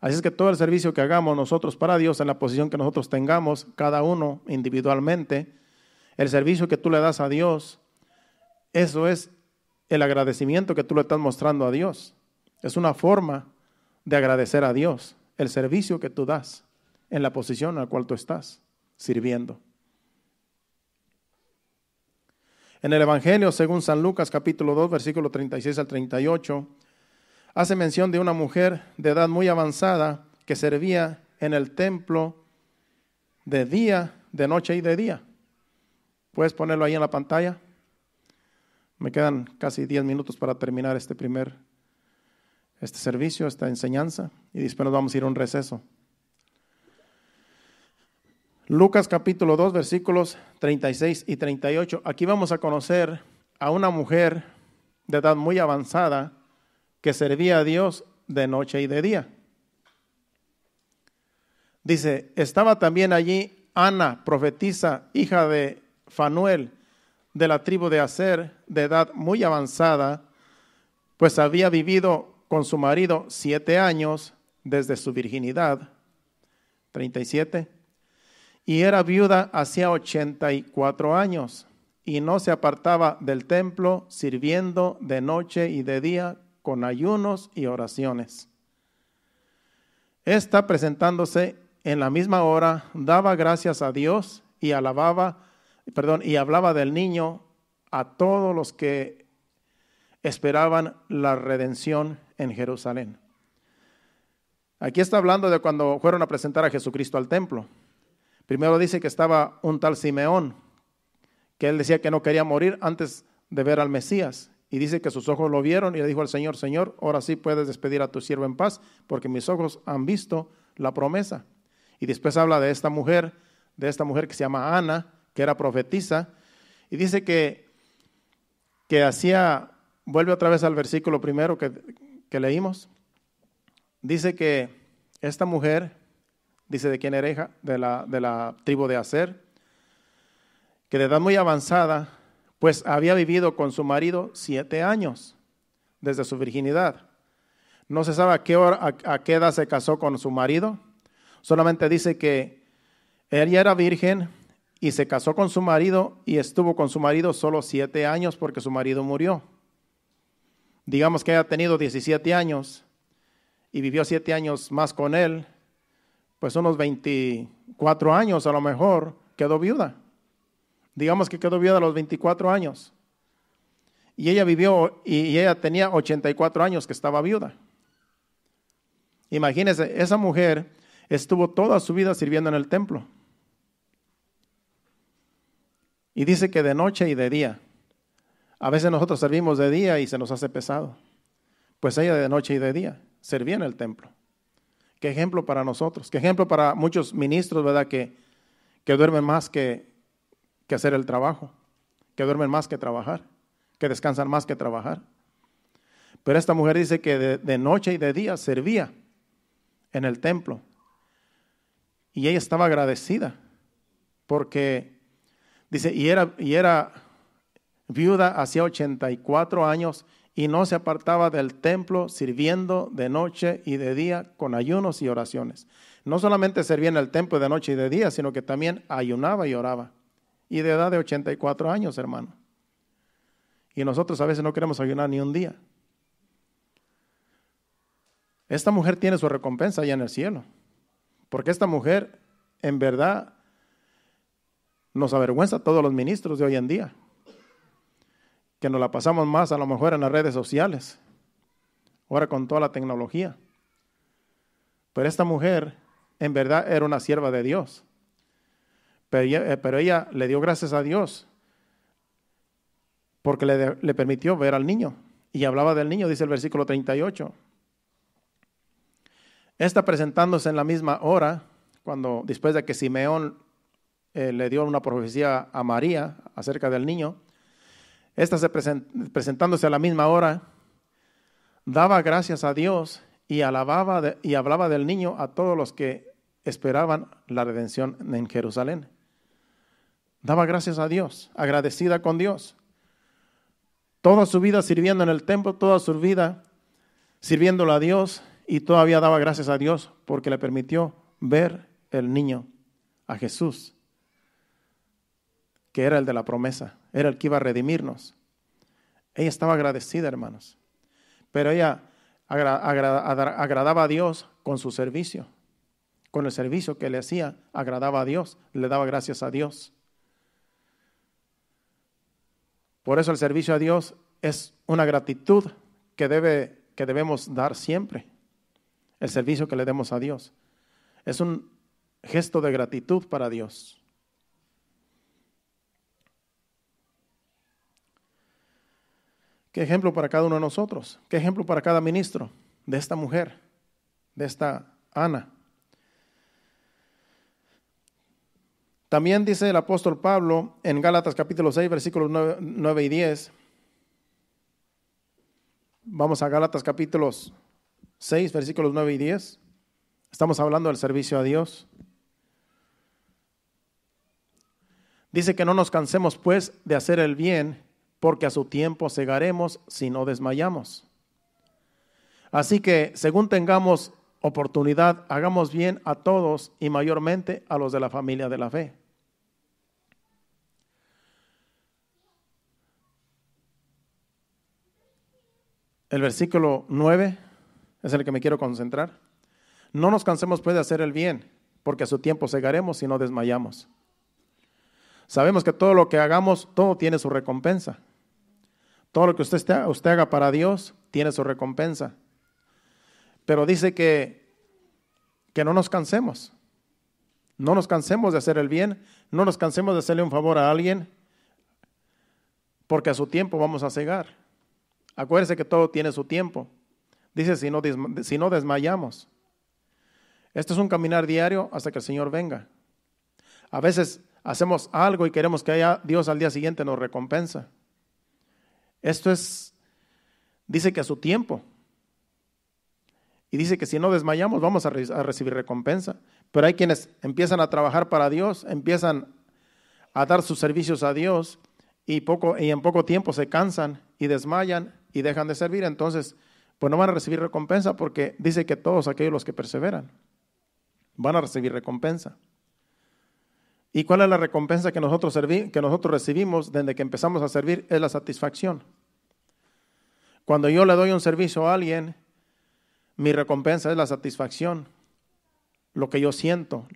Así es que todo el servicio que hagamos nosotros para Dios, en la posición que nosotros tengamos, cada uno individualmente, el servicio que tú le das a Dios eso es el agradecimiento que tú le estás mostrando a Dios. Es una forma de agradecer a Dios el servicio que tú das en la posición en la cual tú estás sirviendo. En el Evangelio, según San Lucas capítulo 2, versículo 36 al 38, hace mención de una mujer de edad muy avanzada que servía en el templo de día, de noche y de día. ¿Puedes ponerlo ahí en la pantalla? Me quedan casi 10 minutos para terminar este primer este servicio, esta enseñanza, y después nos vamos a ir a un receso. Lucas capítulo 2, versículos 36 y 38. Aquí vamos a conocer a una mujer de edad muy avanzada que servía a Dios de noche y de día. Dice, estaba también allí Ana, profetisa, hija de Fanuel, de la tribu de Aser, de edad muy avanzada, pues había vivido con su marido siete años desde su virginidad, 37, y era viuda hacía 84 años, y no se apartaba del templo sirviendo de noche y de día con ayunos y oraciones. Esta presentándose en la misma hora, daba gracias a Dios y alababa perdón, y hablaba del niño a todos los que esperaban la redención en Jerusalén. Aquí está hablando de cuando fueron a presentar a Jesucristo al templo. Primero dice que estaba un tal Simeón, que él decía que no quería morir antes de ver al Mesías. Y dice que sus ojos lo vieron y le dijo al Señor, Señor, ahora sí puedes despedir a tu siervo en paz, porque mis ojos han visto la promesa. Y después habla de esta mujer, de esta mujer que se llama Ana, que era profetisa, y dice que, que hacía, vuelve otra vez al versículo primero que, leímos, dice que esta mujer, dice de quién era hija, de la, de la tribu de Aser, que de edad muy avanzada, pues había vivido con su marido siete años desde su virginidad. No se sabe a qué, hora, a qué edad se casó con su marido, solamente dice que ella era virgen y se casó con su marido y estuvo con su marido solo siete años porque su marido murió. Digamos que haya tenido 17 años y vivió siete años más con él, pues unos 24 años a lo mejor quedó viuda. Digamos que quedó viuda a los 24 años. Y ella vivió y ella tenía 84 años que estaba viuda. Imagínense, esa mujer estuvo toda su vida sirviendo en el templo. Y dice que de noche y de día. A veces nosotros servimos de día y se nos hace pesado. Pues ella de noche y de día servía en el templo. Qué ejemplo para nosotros, qué ejemplo para muchos ministros, ¿verdad? Que, que duermen más que, que hacer el trabajo, que duermen más que trabajar, que descansan más que trabajar. Pero esta mujer dice que de, de, noche y de día servía en el templo. Y ella estaba agradecida porque Dice, y era, y era viuda hacía 84 años y no se apartaba del templo sirviendo de noche y de día con ayunos y oraciones. No solamente servía en el templo de noche y de día, sino que también ayunaba y oraba. Y de edad de 84 años, hermano. Y nosotros a veces no queremos ayunar ni un día. Esta mujer tiene su recompensa allá en el cielo. Porque esta mujer en verdad nos avergüenza a todos los ministros de hoy en día, que nos la pasamos más a lo mejor en las redes sociales, ahora con toda la tecnología. Pero esta mujer en verdad era una sierva de Dios. Pero ella, eh, le dio gracias a Dios porque le, le permitió ver al niño. Y hablaba del niño, dice el versículo 38. Esta presentándose en la misma hora, cuando después de que Simeón eh, le dio una profecía a María acerca del niño. Esta se presentándose a la misma hora, daba gracias a Dios y alababa y hablaba del niño a todos los que esperaban la redención en Jerusalén. Daba gracias a Dios, agradecida con Dios. Toda su vida sirviendo en el templo, toda su vida sirviéndolo a Dios y todavía daba gracias a Dios porque le permitió ver el niño, a Jesús que era el de la promesa, era el que iba a redimirnos. Ella estaba agradecida, hermanos, pero ella agradaba a Dios con su servicio, con el servicio que le hacía, agradaba a Dios, le daba gracias a Dios. Por eso el servicio a Dios es una gratitud que, debe, que debemos dar siempre, el servicio que le demos a Dios. Es un gesto de gratitud para Dios. ejemplo para cada uno de nosotros. Qué ejemplo para cada ministro de esta mujer, de esta Ana. También dice el apóstol Pablo en Gálatas capítulo 6, versículos 9, y 10. Vamos a Gálatas capítulos 6, versículos 9 y 10. Estamos hablando del servicio a Dios. Dice que no nos cansemos pues de hacer el bien porque a su tiempo cegaremos si no desmayamos. Así que, según tengamos oportunidad, hagamos bien a todos y mayormente a los de la familia de la fe. El versículo 9 es el que me quiero concentrar. No nos cansemos puede de hacer el bien, porque a su tiempo cegaremos si no desmayamos. Sabemos que todo lo que hagamos, todo tiene su recompensa. Todo lo que usted, usted haga para Dios tiene su recompensa. Pero dice que, que no nos cansemos. No nos cansemos de hacer el bien, no nos cansemos de hacerle un favor a alguien, porque a su tiempo vamos a cegar. Acuérdese que todo tiene su tiempo. Dice, si no, si no desmayamos. Esto es un caminar diario hasta que el Señor venga. A veces hacemos algo y queremos que Dios al día siguiente nos recompensa. Esto es, dice que a su tiempo. Y dice que si no desmayamos vamos a, recibir recompensa. Pero hay quienes empiezan a trabajar para Dios, empiezan a dar sus servicios a Dios y, poco, y en poco tiempo se cansan y desmayan y dejan de servir. Entonces, pues no van a recibir recompensa porque dice que todos aquellos que perseveran van a recibir recompensa. ¿Y cuál es la recompensa que nosotros, que nosotros recibimos desde que empezamos a servir? Es la satisfacción. Cuando yo le doy un servicio a alguien, mi recompensa es la satisfacción, lo que yo siento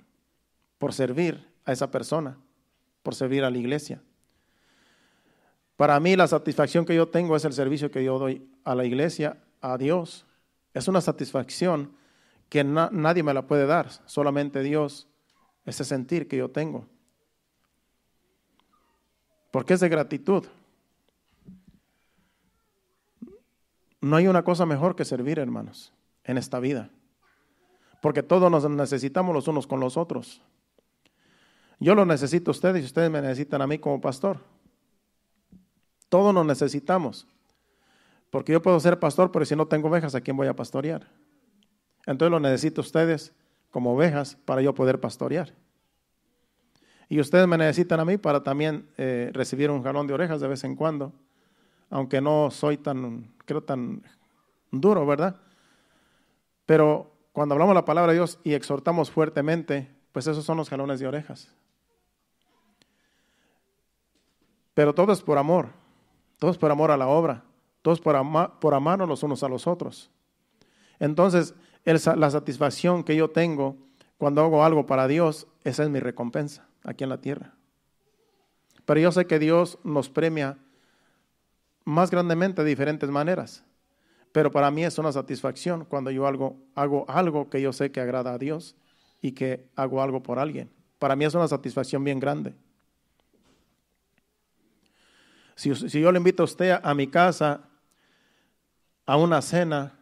por servir a esa persona, por servir a la iglesia. Para mí la satisfacción que yo tengo es el servicio que yo doy a la iglesia, a Dios. Es una satisfacción que nadie me la puede dar, solamente Dios, ese sentir que yo tengo. Porque es de gratitud. No hay una cosa mejor que servir, hermanos, en esta vida. Porque todos nos necesitamos los unos con los otros. Yo lo necesito a ustedes y ustedes me necesitan a mí como pastor. Todos nos necesitamos. Porque yo puedo ser pastor, pero si no tengo ovejas, ¿a quién voy a pastorear? Entonces lo necesito a ustedes como ovejas para yo poder pastorear. Y ustedes me necesitan a mí para también eh, recibir un jalón de orejas de vez en cuando, aunque no soy tan, creo, tan duro, ¿verdad? Pero cuando hablamos la palabra de Dios y exhortamos fuertemente, pues esos son los jalones de orejas. Pero todo es por amor, todo es por amor a la obra, todo es por, por amarnos los unos a los otros. Entonces, la satisfacción que yo tengo cuando hago algo para Dios, esa es mi recompensa aquí en la tierra. Pero yo sé que Dios nos premia más grandemente de diferentes maneras. Pero para mí es una satisfacción cuando yo hago, algo que yo sé que agrada a Dios y que hago algo por alguien. Para mí es una satisfacción bien grande. Si, yo le invito a usted a mi casa a una cena,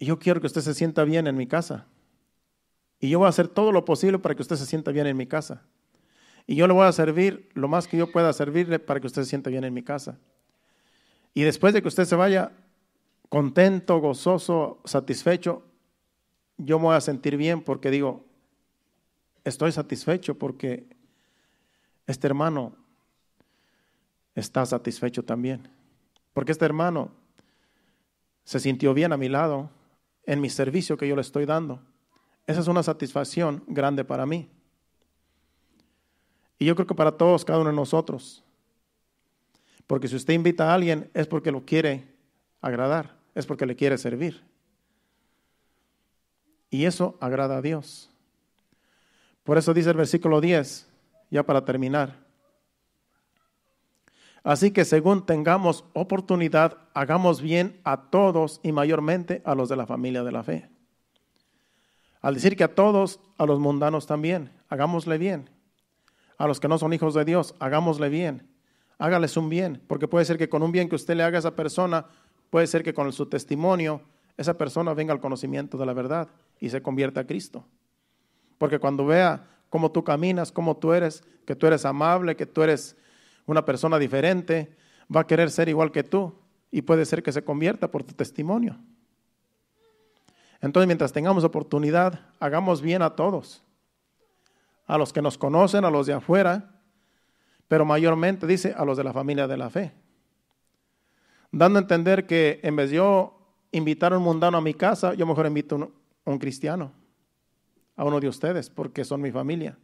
yo quiero que usted se sienta bien en mi casa. Y yo voy a hacer todo lo posible para que usted se sienta bien en mi casa. Y yo le voy a servir lo más que yo pueda servirle para que usted se sienta bien en mi casa. Y después de que usted se vaya contento, gozoso, satisfecho, yo me voy a sentir bien porque digo, estoy satisfecho porque este hermano está satisfecho también. Porque este hermano se sintió bien a mi lado en mi servicio que yo le estoy dando. Esa es una satisfacción grande para mí. Y yo creo que para todos, cada uno de nosotros. Porque si usted invita a alguien es porque lo quiere agradar, es porque le quiere servir. Y eso agrada a Dios. Por eso dice el versículo 10, ya para terminar. Así que según tengamos oportunidad, hagamos bien a todos y mayormente a los de la familia de la fe al decir que a todos, a los mundanos también, hagámosle bien. A los que no son hijos de Dios, hagámosle bien. Hágales un bien, porque puede ser que con un bien que usted le haga a esa persona, puede ser que con su testimonio esa persona venga al conocimiento de la verdad y se convierta a Cristo. Porque cuando vea cómo tú caminas, cómo tú eres, que tú eres amable, que tú eres una persona diferente, va a querer ser igual que tú y puede ser que se convierta por tu testimonio. Entonces, mientras tengamos oportunidad, hagamos bien a todos, a los que nos conocen, a los de afuera, pero mayormente, dice, a los de la familia de la fe. Dando a entender que en vez de yo invitar a un mundano a mi casa, yo mejor invito a un, un cristiano, a uno de ustedes, porque son mi familia.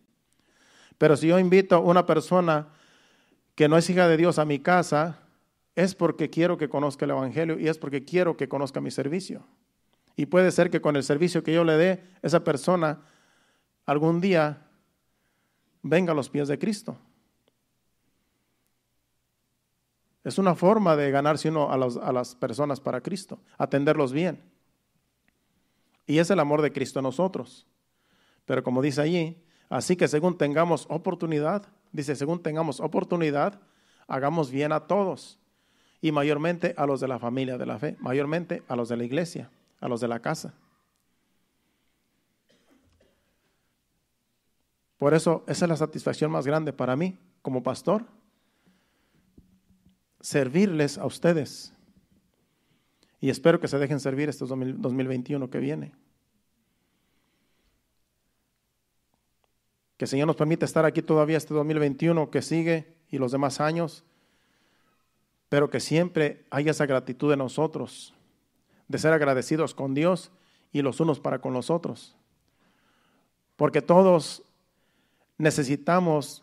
Pero si yo invito a una persona que no es hija de Dios a mi casa, es porque quiero que conozca el Evangelio y es porque quiero que conozca mi servicio. Y puede ser que con el servicio que yo le dé, esa persona algún día venga a los pies de Cristo. Es una forma de ganarse uno a, las personas para Cristo, atenderlos bien. Y es el amor de Cristo a nosotros. Pero como dice allí, así que según tengamos oportunidad, dice, según tengamos oportunidad, hagamos bien a todos y mayormente a los de la familia de la fe, mayormente a los de la iglesia a los de la casa. Por eso esa es la satisfacción más grande para mí como pastor, servirles a ustedes. Y espero que se dejen servir este 2021 que viene. Que el Señor nos permita estar aquí todavía este 2021 que sigue y los demás años, pero que siempre haya esa gratitud de nosotros de ser agradecidos con Dios y los unos para con los otros. Porque todos necesitamos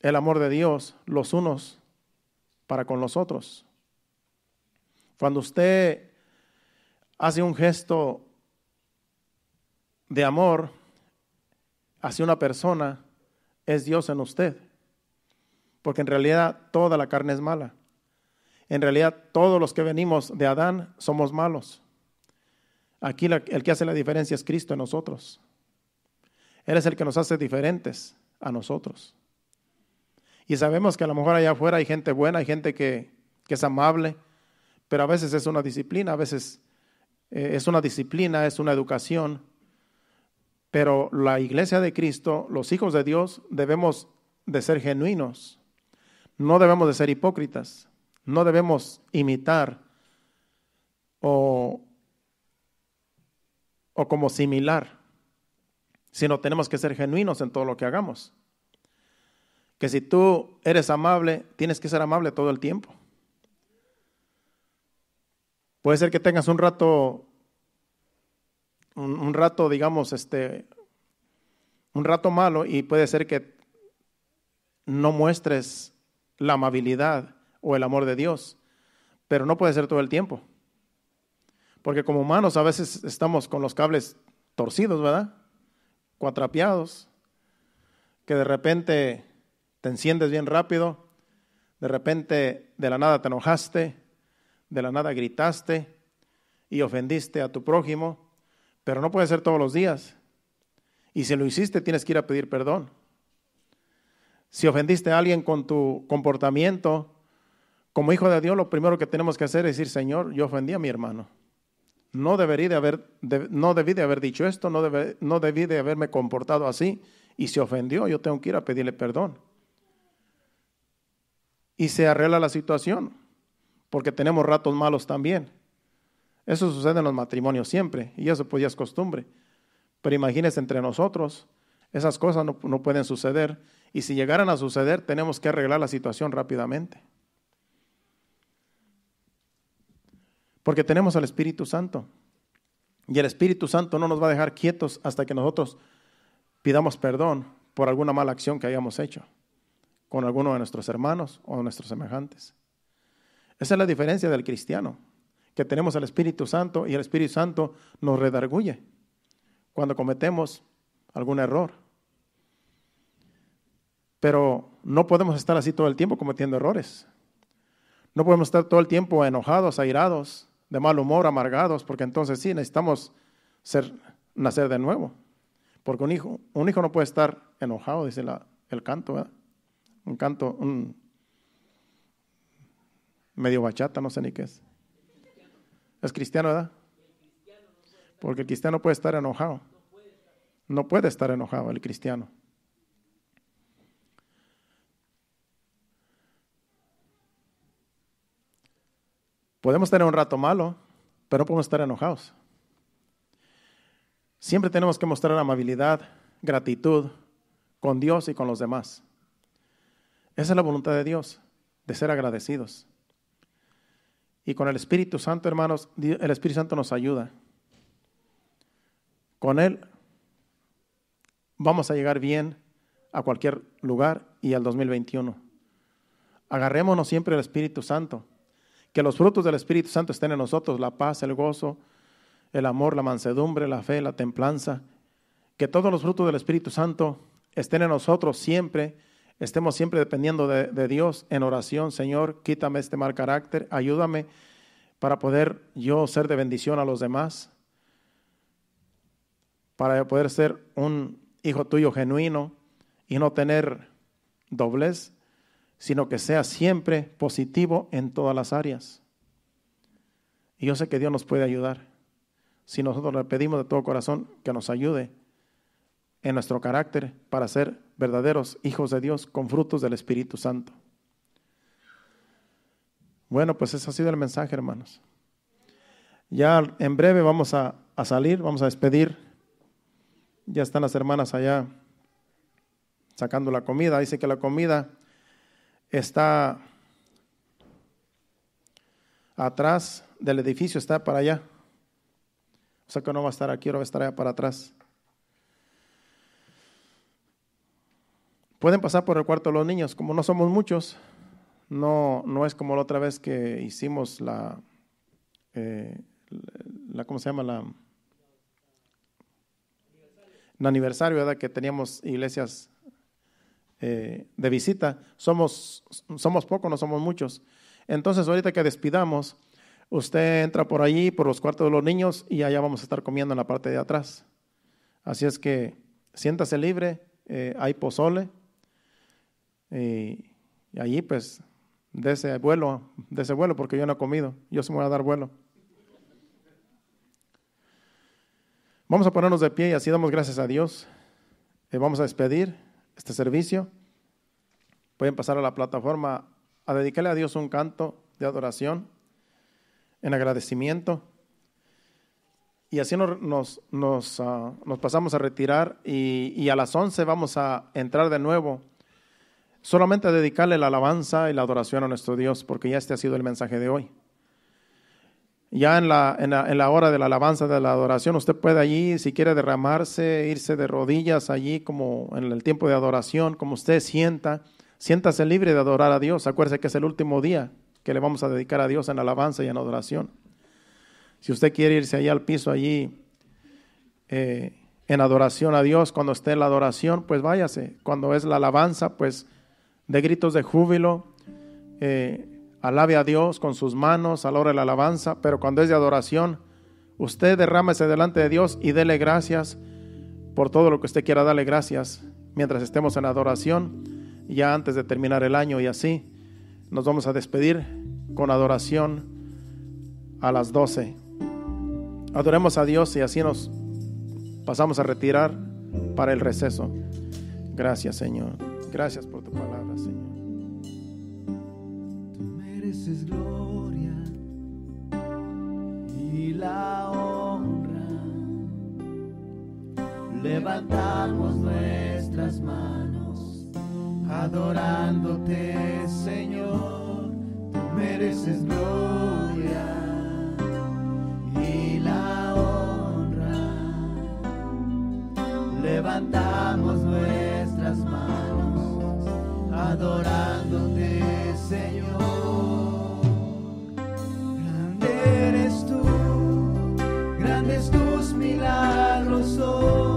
el amor de Dios los unos para con los otros. Cuando usted hace un gesto de amor hacia una persona, es Dios en usted. Porque en realidad toda la carne es mala. En realidad, todos los que venimos de Adán somos malos. Aquí el que hace la diferencia es Cristo en nosotros. Él es el que nos hace diferentes a nosotros. Y sabemos que a lo mejor allá afuera hay gente buena, hay gente que, es amable, pero a veces es una disciplina, a veces eh, es una disciplina, es una educación. Pero la iglesia de Cristo, los hijos de Dios, debemos de ser genuinos. No debemos de ser hipócritas. No debemos imitar o, como similar, sino tenemos que ser genuinos en todo lo que hagamos. Que si tú eres amable, tienes que ser amable todo el tiempo. Puede ser que tengas un rato, un, un rato, digamos, este, un rato malo y puede ser que no muestres la amabilidad o el amor de Dios, pero no puede ser todo el tiempo. Porque como humanos a veces estamos con los cables torcidos, ¿verdad? Cuatrapeados, que de repente te enciendes bien rápido, de repente de la nada te enojaste, de la nada gritaste y ofendiste a tu prójimo, pero no puede ser todos los días. Y si lo hiciste, tienes que ir a pedir perdón. Si ofendiste a alguien con tu comportamiento, como hijo de Dios, lo primero que tenemos que hacer es decir, Señor, yo ofendí a mi hermano. No, debería de haber, no debí de haber dicho esto, no, debí de haberme comportado así. Y se ofendió, yo tengo que ir a pedirle perdón. Y se arregla la situación, porque tenemos ratos malos también. Eso sucede en los matrimonios siempre, y eso pues ya es costumbre. Pero imagínense entre nosotros, esas cosas no pueden suceder. Y si llegaran a suceder, tenemos que arreglar la situación rápidamente. Porque tenemos al Espíritu Santo. Y el Espíritu Santo no nos va a dejar quietos hasta que nosotros pidamos perdón por alguna mala acción que hayamos hecho con alguno de nuestros hermanos o nuestros semejantes. Esa es la diferencia del cristiano, que tenemos al Espíritu Santo y el Espíritu Santo nos redarguye cuando cometemos algún error. Pero no podemos estar así todo el tiempo cometiendo errores. No podemos estar todo el tiempo enojados, airados, de mal humor, amargados, porque entonces sí necesitamos ser, nacer de nuevo. Porque un hijo, un hijo no puede estar enojado, dice la, el canto, ¿verdad? Un canto, un medio bachata, no sé ni qué es. Es cristiano, ¿verdad? Porque el cristiano puede estar enojado. No puede estar enojado el cristiano. Podemos tener un rato malo, pero no podemos estar enojados. Siempre tenemos que mostrar amabilidad, gratitud con Dios y con los demás. Esa es la voluntad de Dios, de ser agradecidos. Y con el Espíritu Santo, hermanos, el Espíritu Santo nos ayuda. Con Él vamos a llegar bien a cualquier lugar y al 2021. Agarrémonos siempre al Espíritu Santo que los frutos del Espíritu Santo estén en nosotros, la paz, el gozo, el amor, la mansedumbre, la fe, la templanza. Que todos los frutos del Espíritu Santo estén en nosotros siempre, estemos siempre dependiendo de, Dios en oración. Señor, quítame este mal carácter, ayúdame para poder yo ser de bendición a los demás, para poder ser un hijo tuyo genuino y no tener doblez sino que sea siempre positivo en todas las áreas. Y yo sé que Dios nos puede ayudar. Si nosotros le pedimos de todo corazón que nos ayude en nuestro carácter para ser verdaderos hijos de Dios con frutos del Espíritu Santo. Bueno, pues ese ha sido el mensaje, hermanos. Ya en breve vamos a, a salir, vamos a despedir. Ya están las hermanas allá sacando la comida. Dice que la comida está atrás del edificio, está para allá. O sea que no va a estar aquí, ahora va a estar allá para atrás. Pueden pasar por el cuarto los niños, como no somos muchos, no, no es como la otra vez que hicimos la, eh, la ¿cómo se llama? La, el aniversario, ¿verdad? Que teníamos iglesias eh, de visita. Somos, somos pocos, no somos muchos. Entonces, ahorita que despidamos, usted entra por allí, por los cuartos de los niños, y allá vamos a estar comiendo en la parte de atrás. Así es que siéntase libre, eh, hay pozole. Y, allí, pues, de ese vuelo, vuelo, porque yo no he comido, yo se me voy a dar vuelo. Vamos a ponernos de pie y así damos gracias a Dios. Eh, vamos a despedir este servicio. Pueden pasar a la plataforma a dedicarle a Dios un canto de adoración, en agradecimiento. Y así nos, nos, nos, ah, pasamos a retirar y, a las 11 vamos a entrar de nuevo solamente a dedicarle la alabanza y la adoración a nuestro Dios, porque ya este ha sido el mensaje de hoy. Ya en la, en, la, hora de la alabanza, de la adoración, usted puede allí, si quiere derramarse, irse de rodillas allí como en el tiempo de adoración, como usted sienta, siéntase libre de adorar a Dios. Acuérdese que es el último día que le vamos a dedicar a Dios en alabanza y en adoración. Si usted quiere irse allá al piso, allí eh, en adoración a Dios, cuando esté en la adoración, pues váyase. Cuando es la alabanza, pues de gritos de júbilo. Eh, alabe a Dios con sus manos a la alabanza, pero cuando es de adoración, usted derrámese delante de Dios y dele gracias por todo lo que usted quiera darle gracias mientras estemos en adoración, ya antes de terminar el año y así. Nos vamos a despedir con adoración a las 12. Adoremos a Dios y así nos pasamos a retirar para el receso. Gracias Señor. Gracias por tu palabra Señor mereces gloria y la honra. Levantamos nuestras manos, adorándote, Señor. Tú mereces gloria y la honra. Levantamos nuestras manos, adorándote, Señor eres tú, grandes tus milagros son.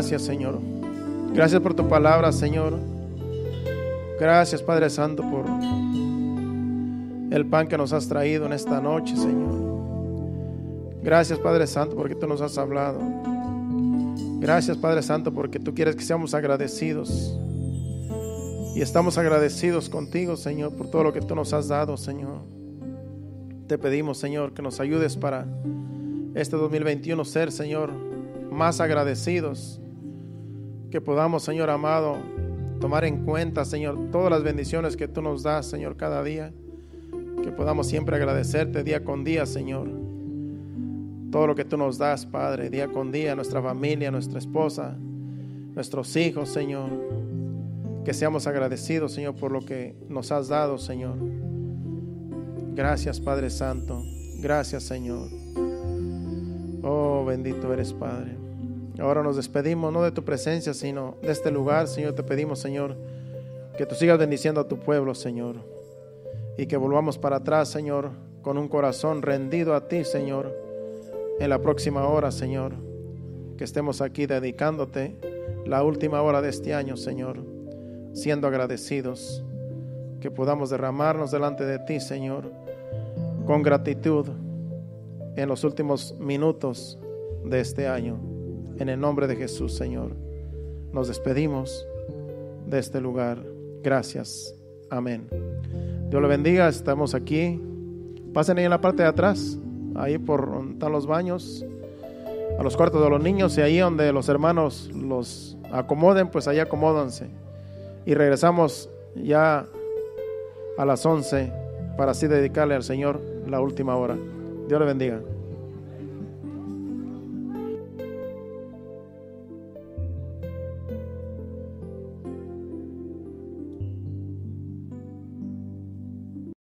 gracias, Señor. Gracias por tu palabra, Señor. Gracias, Padre Santo, por el pan que nos has traído en esta noche, Señor. Gracias, Padre Santo, porque tú nos has hablado. Gracias, Padre Santo, porque tú quieres que seamos agradecidos. Y estamos agradecidos contigo, Señor, por todo lo que tú nos has dado, Señor. Te pedimos, Señor, que nos ayudes para este 2021 ser, Señor, más agradecidos que podamos, Señor amado, tomar en cuenta, Señor, todas las bendiciones que tú nos das, Señor, cada día. Que podamos siempre agradecerte día con día, Señor. Todo lo que tú nos das, Padre, día con día, nuestra familia, nuestra esposa, nuestros hijos, Señor. Que seamos agradecidos, Señor, por lo que nos has dado, Señor. Gracias, Padre Santo. Gracias, Señor. Oh, bendito eres, Padre. Ahora nos despedimos no de tu presencia, sino de este lugar, Señor. Te pedimos, Señor, que tú sigas bendiciendo a tu pueblo, Señor. Y que volvamos para atrás, Señor, con un corazón rendido a ti, Señor. En la próxima hora, Señor. Que estemos aquí dedicándote la última hora de este año, Señor. Siendo agradecidos. Que podamos derramarnos delante de ti, Señor. Con gratitud en los últimos minutos de este año en el nombre de Jesús, Señor, nos despedimos de este lugar. Gracias. Amén. Dios le bendiga. Estamos aquí. Pasen ahí en la parte de atrás, ahí por donde están los baños, a los cuartos de los niños y ahí donde los hermanos los acomoden, pues ahí acomódanse. Y regresamos ya a las 11 para así dedicarle al Señor la última hora. Dios le bendiga.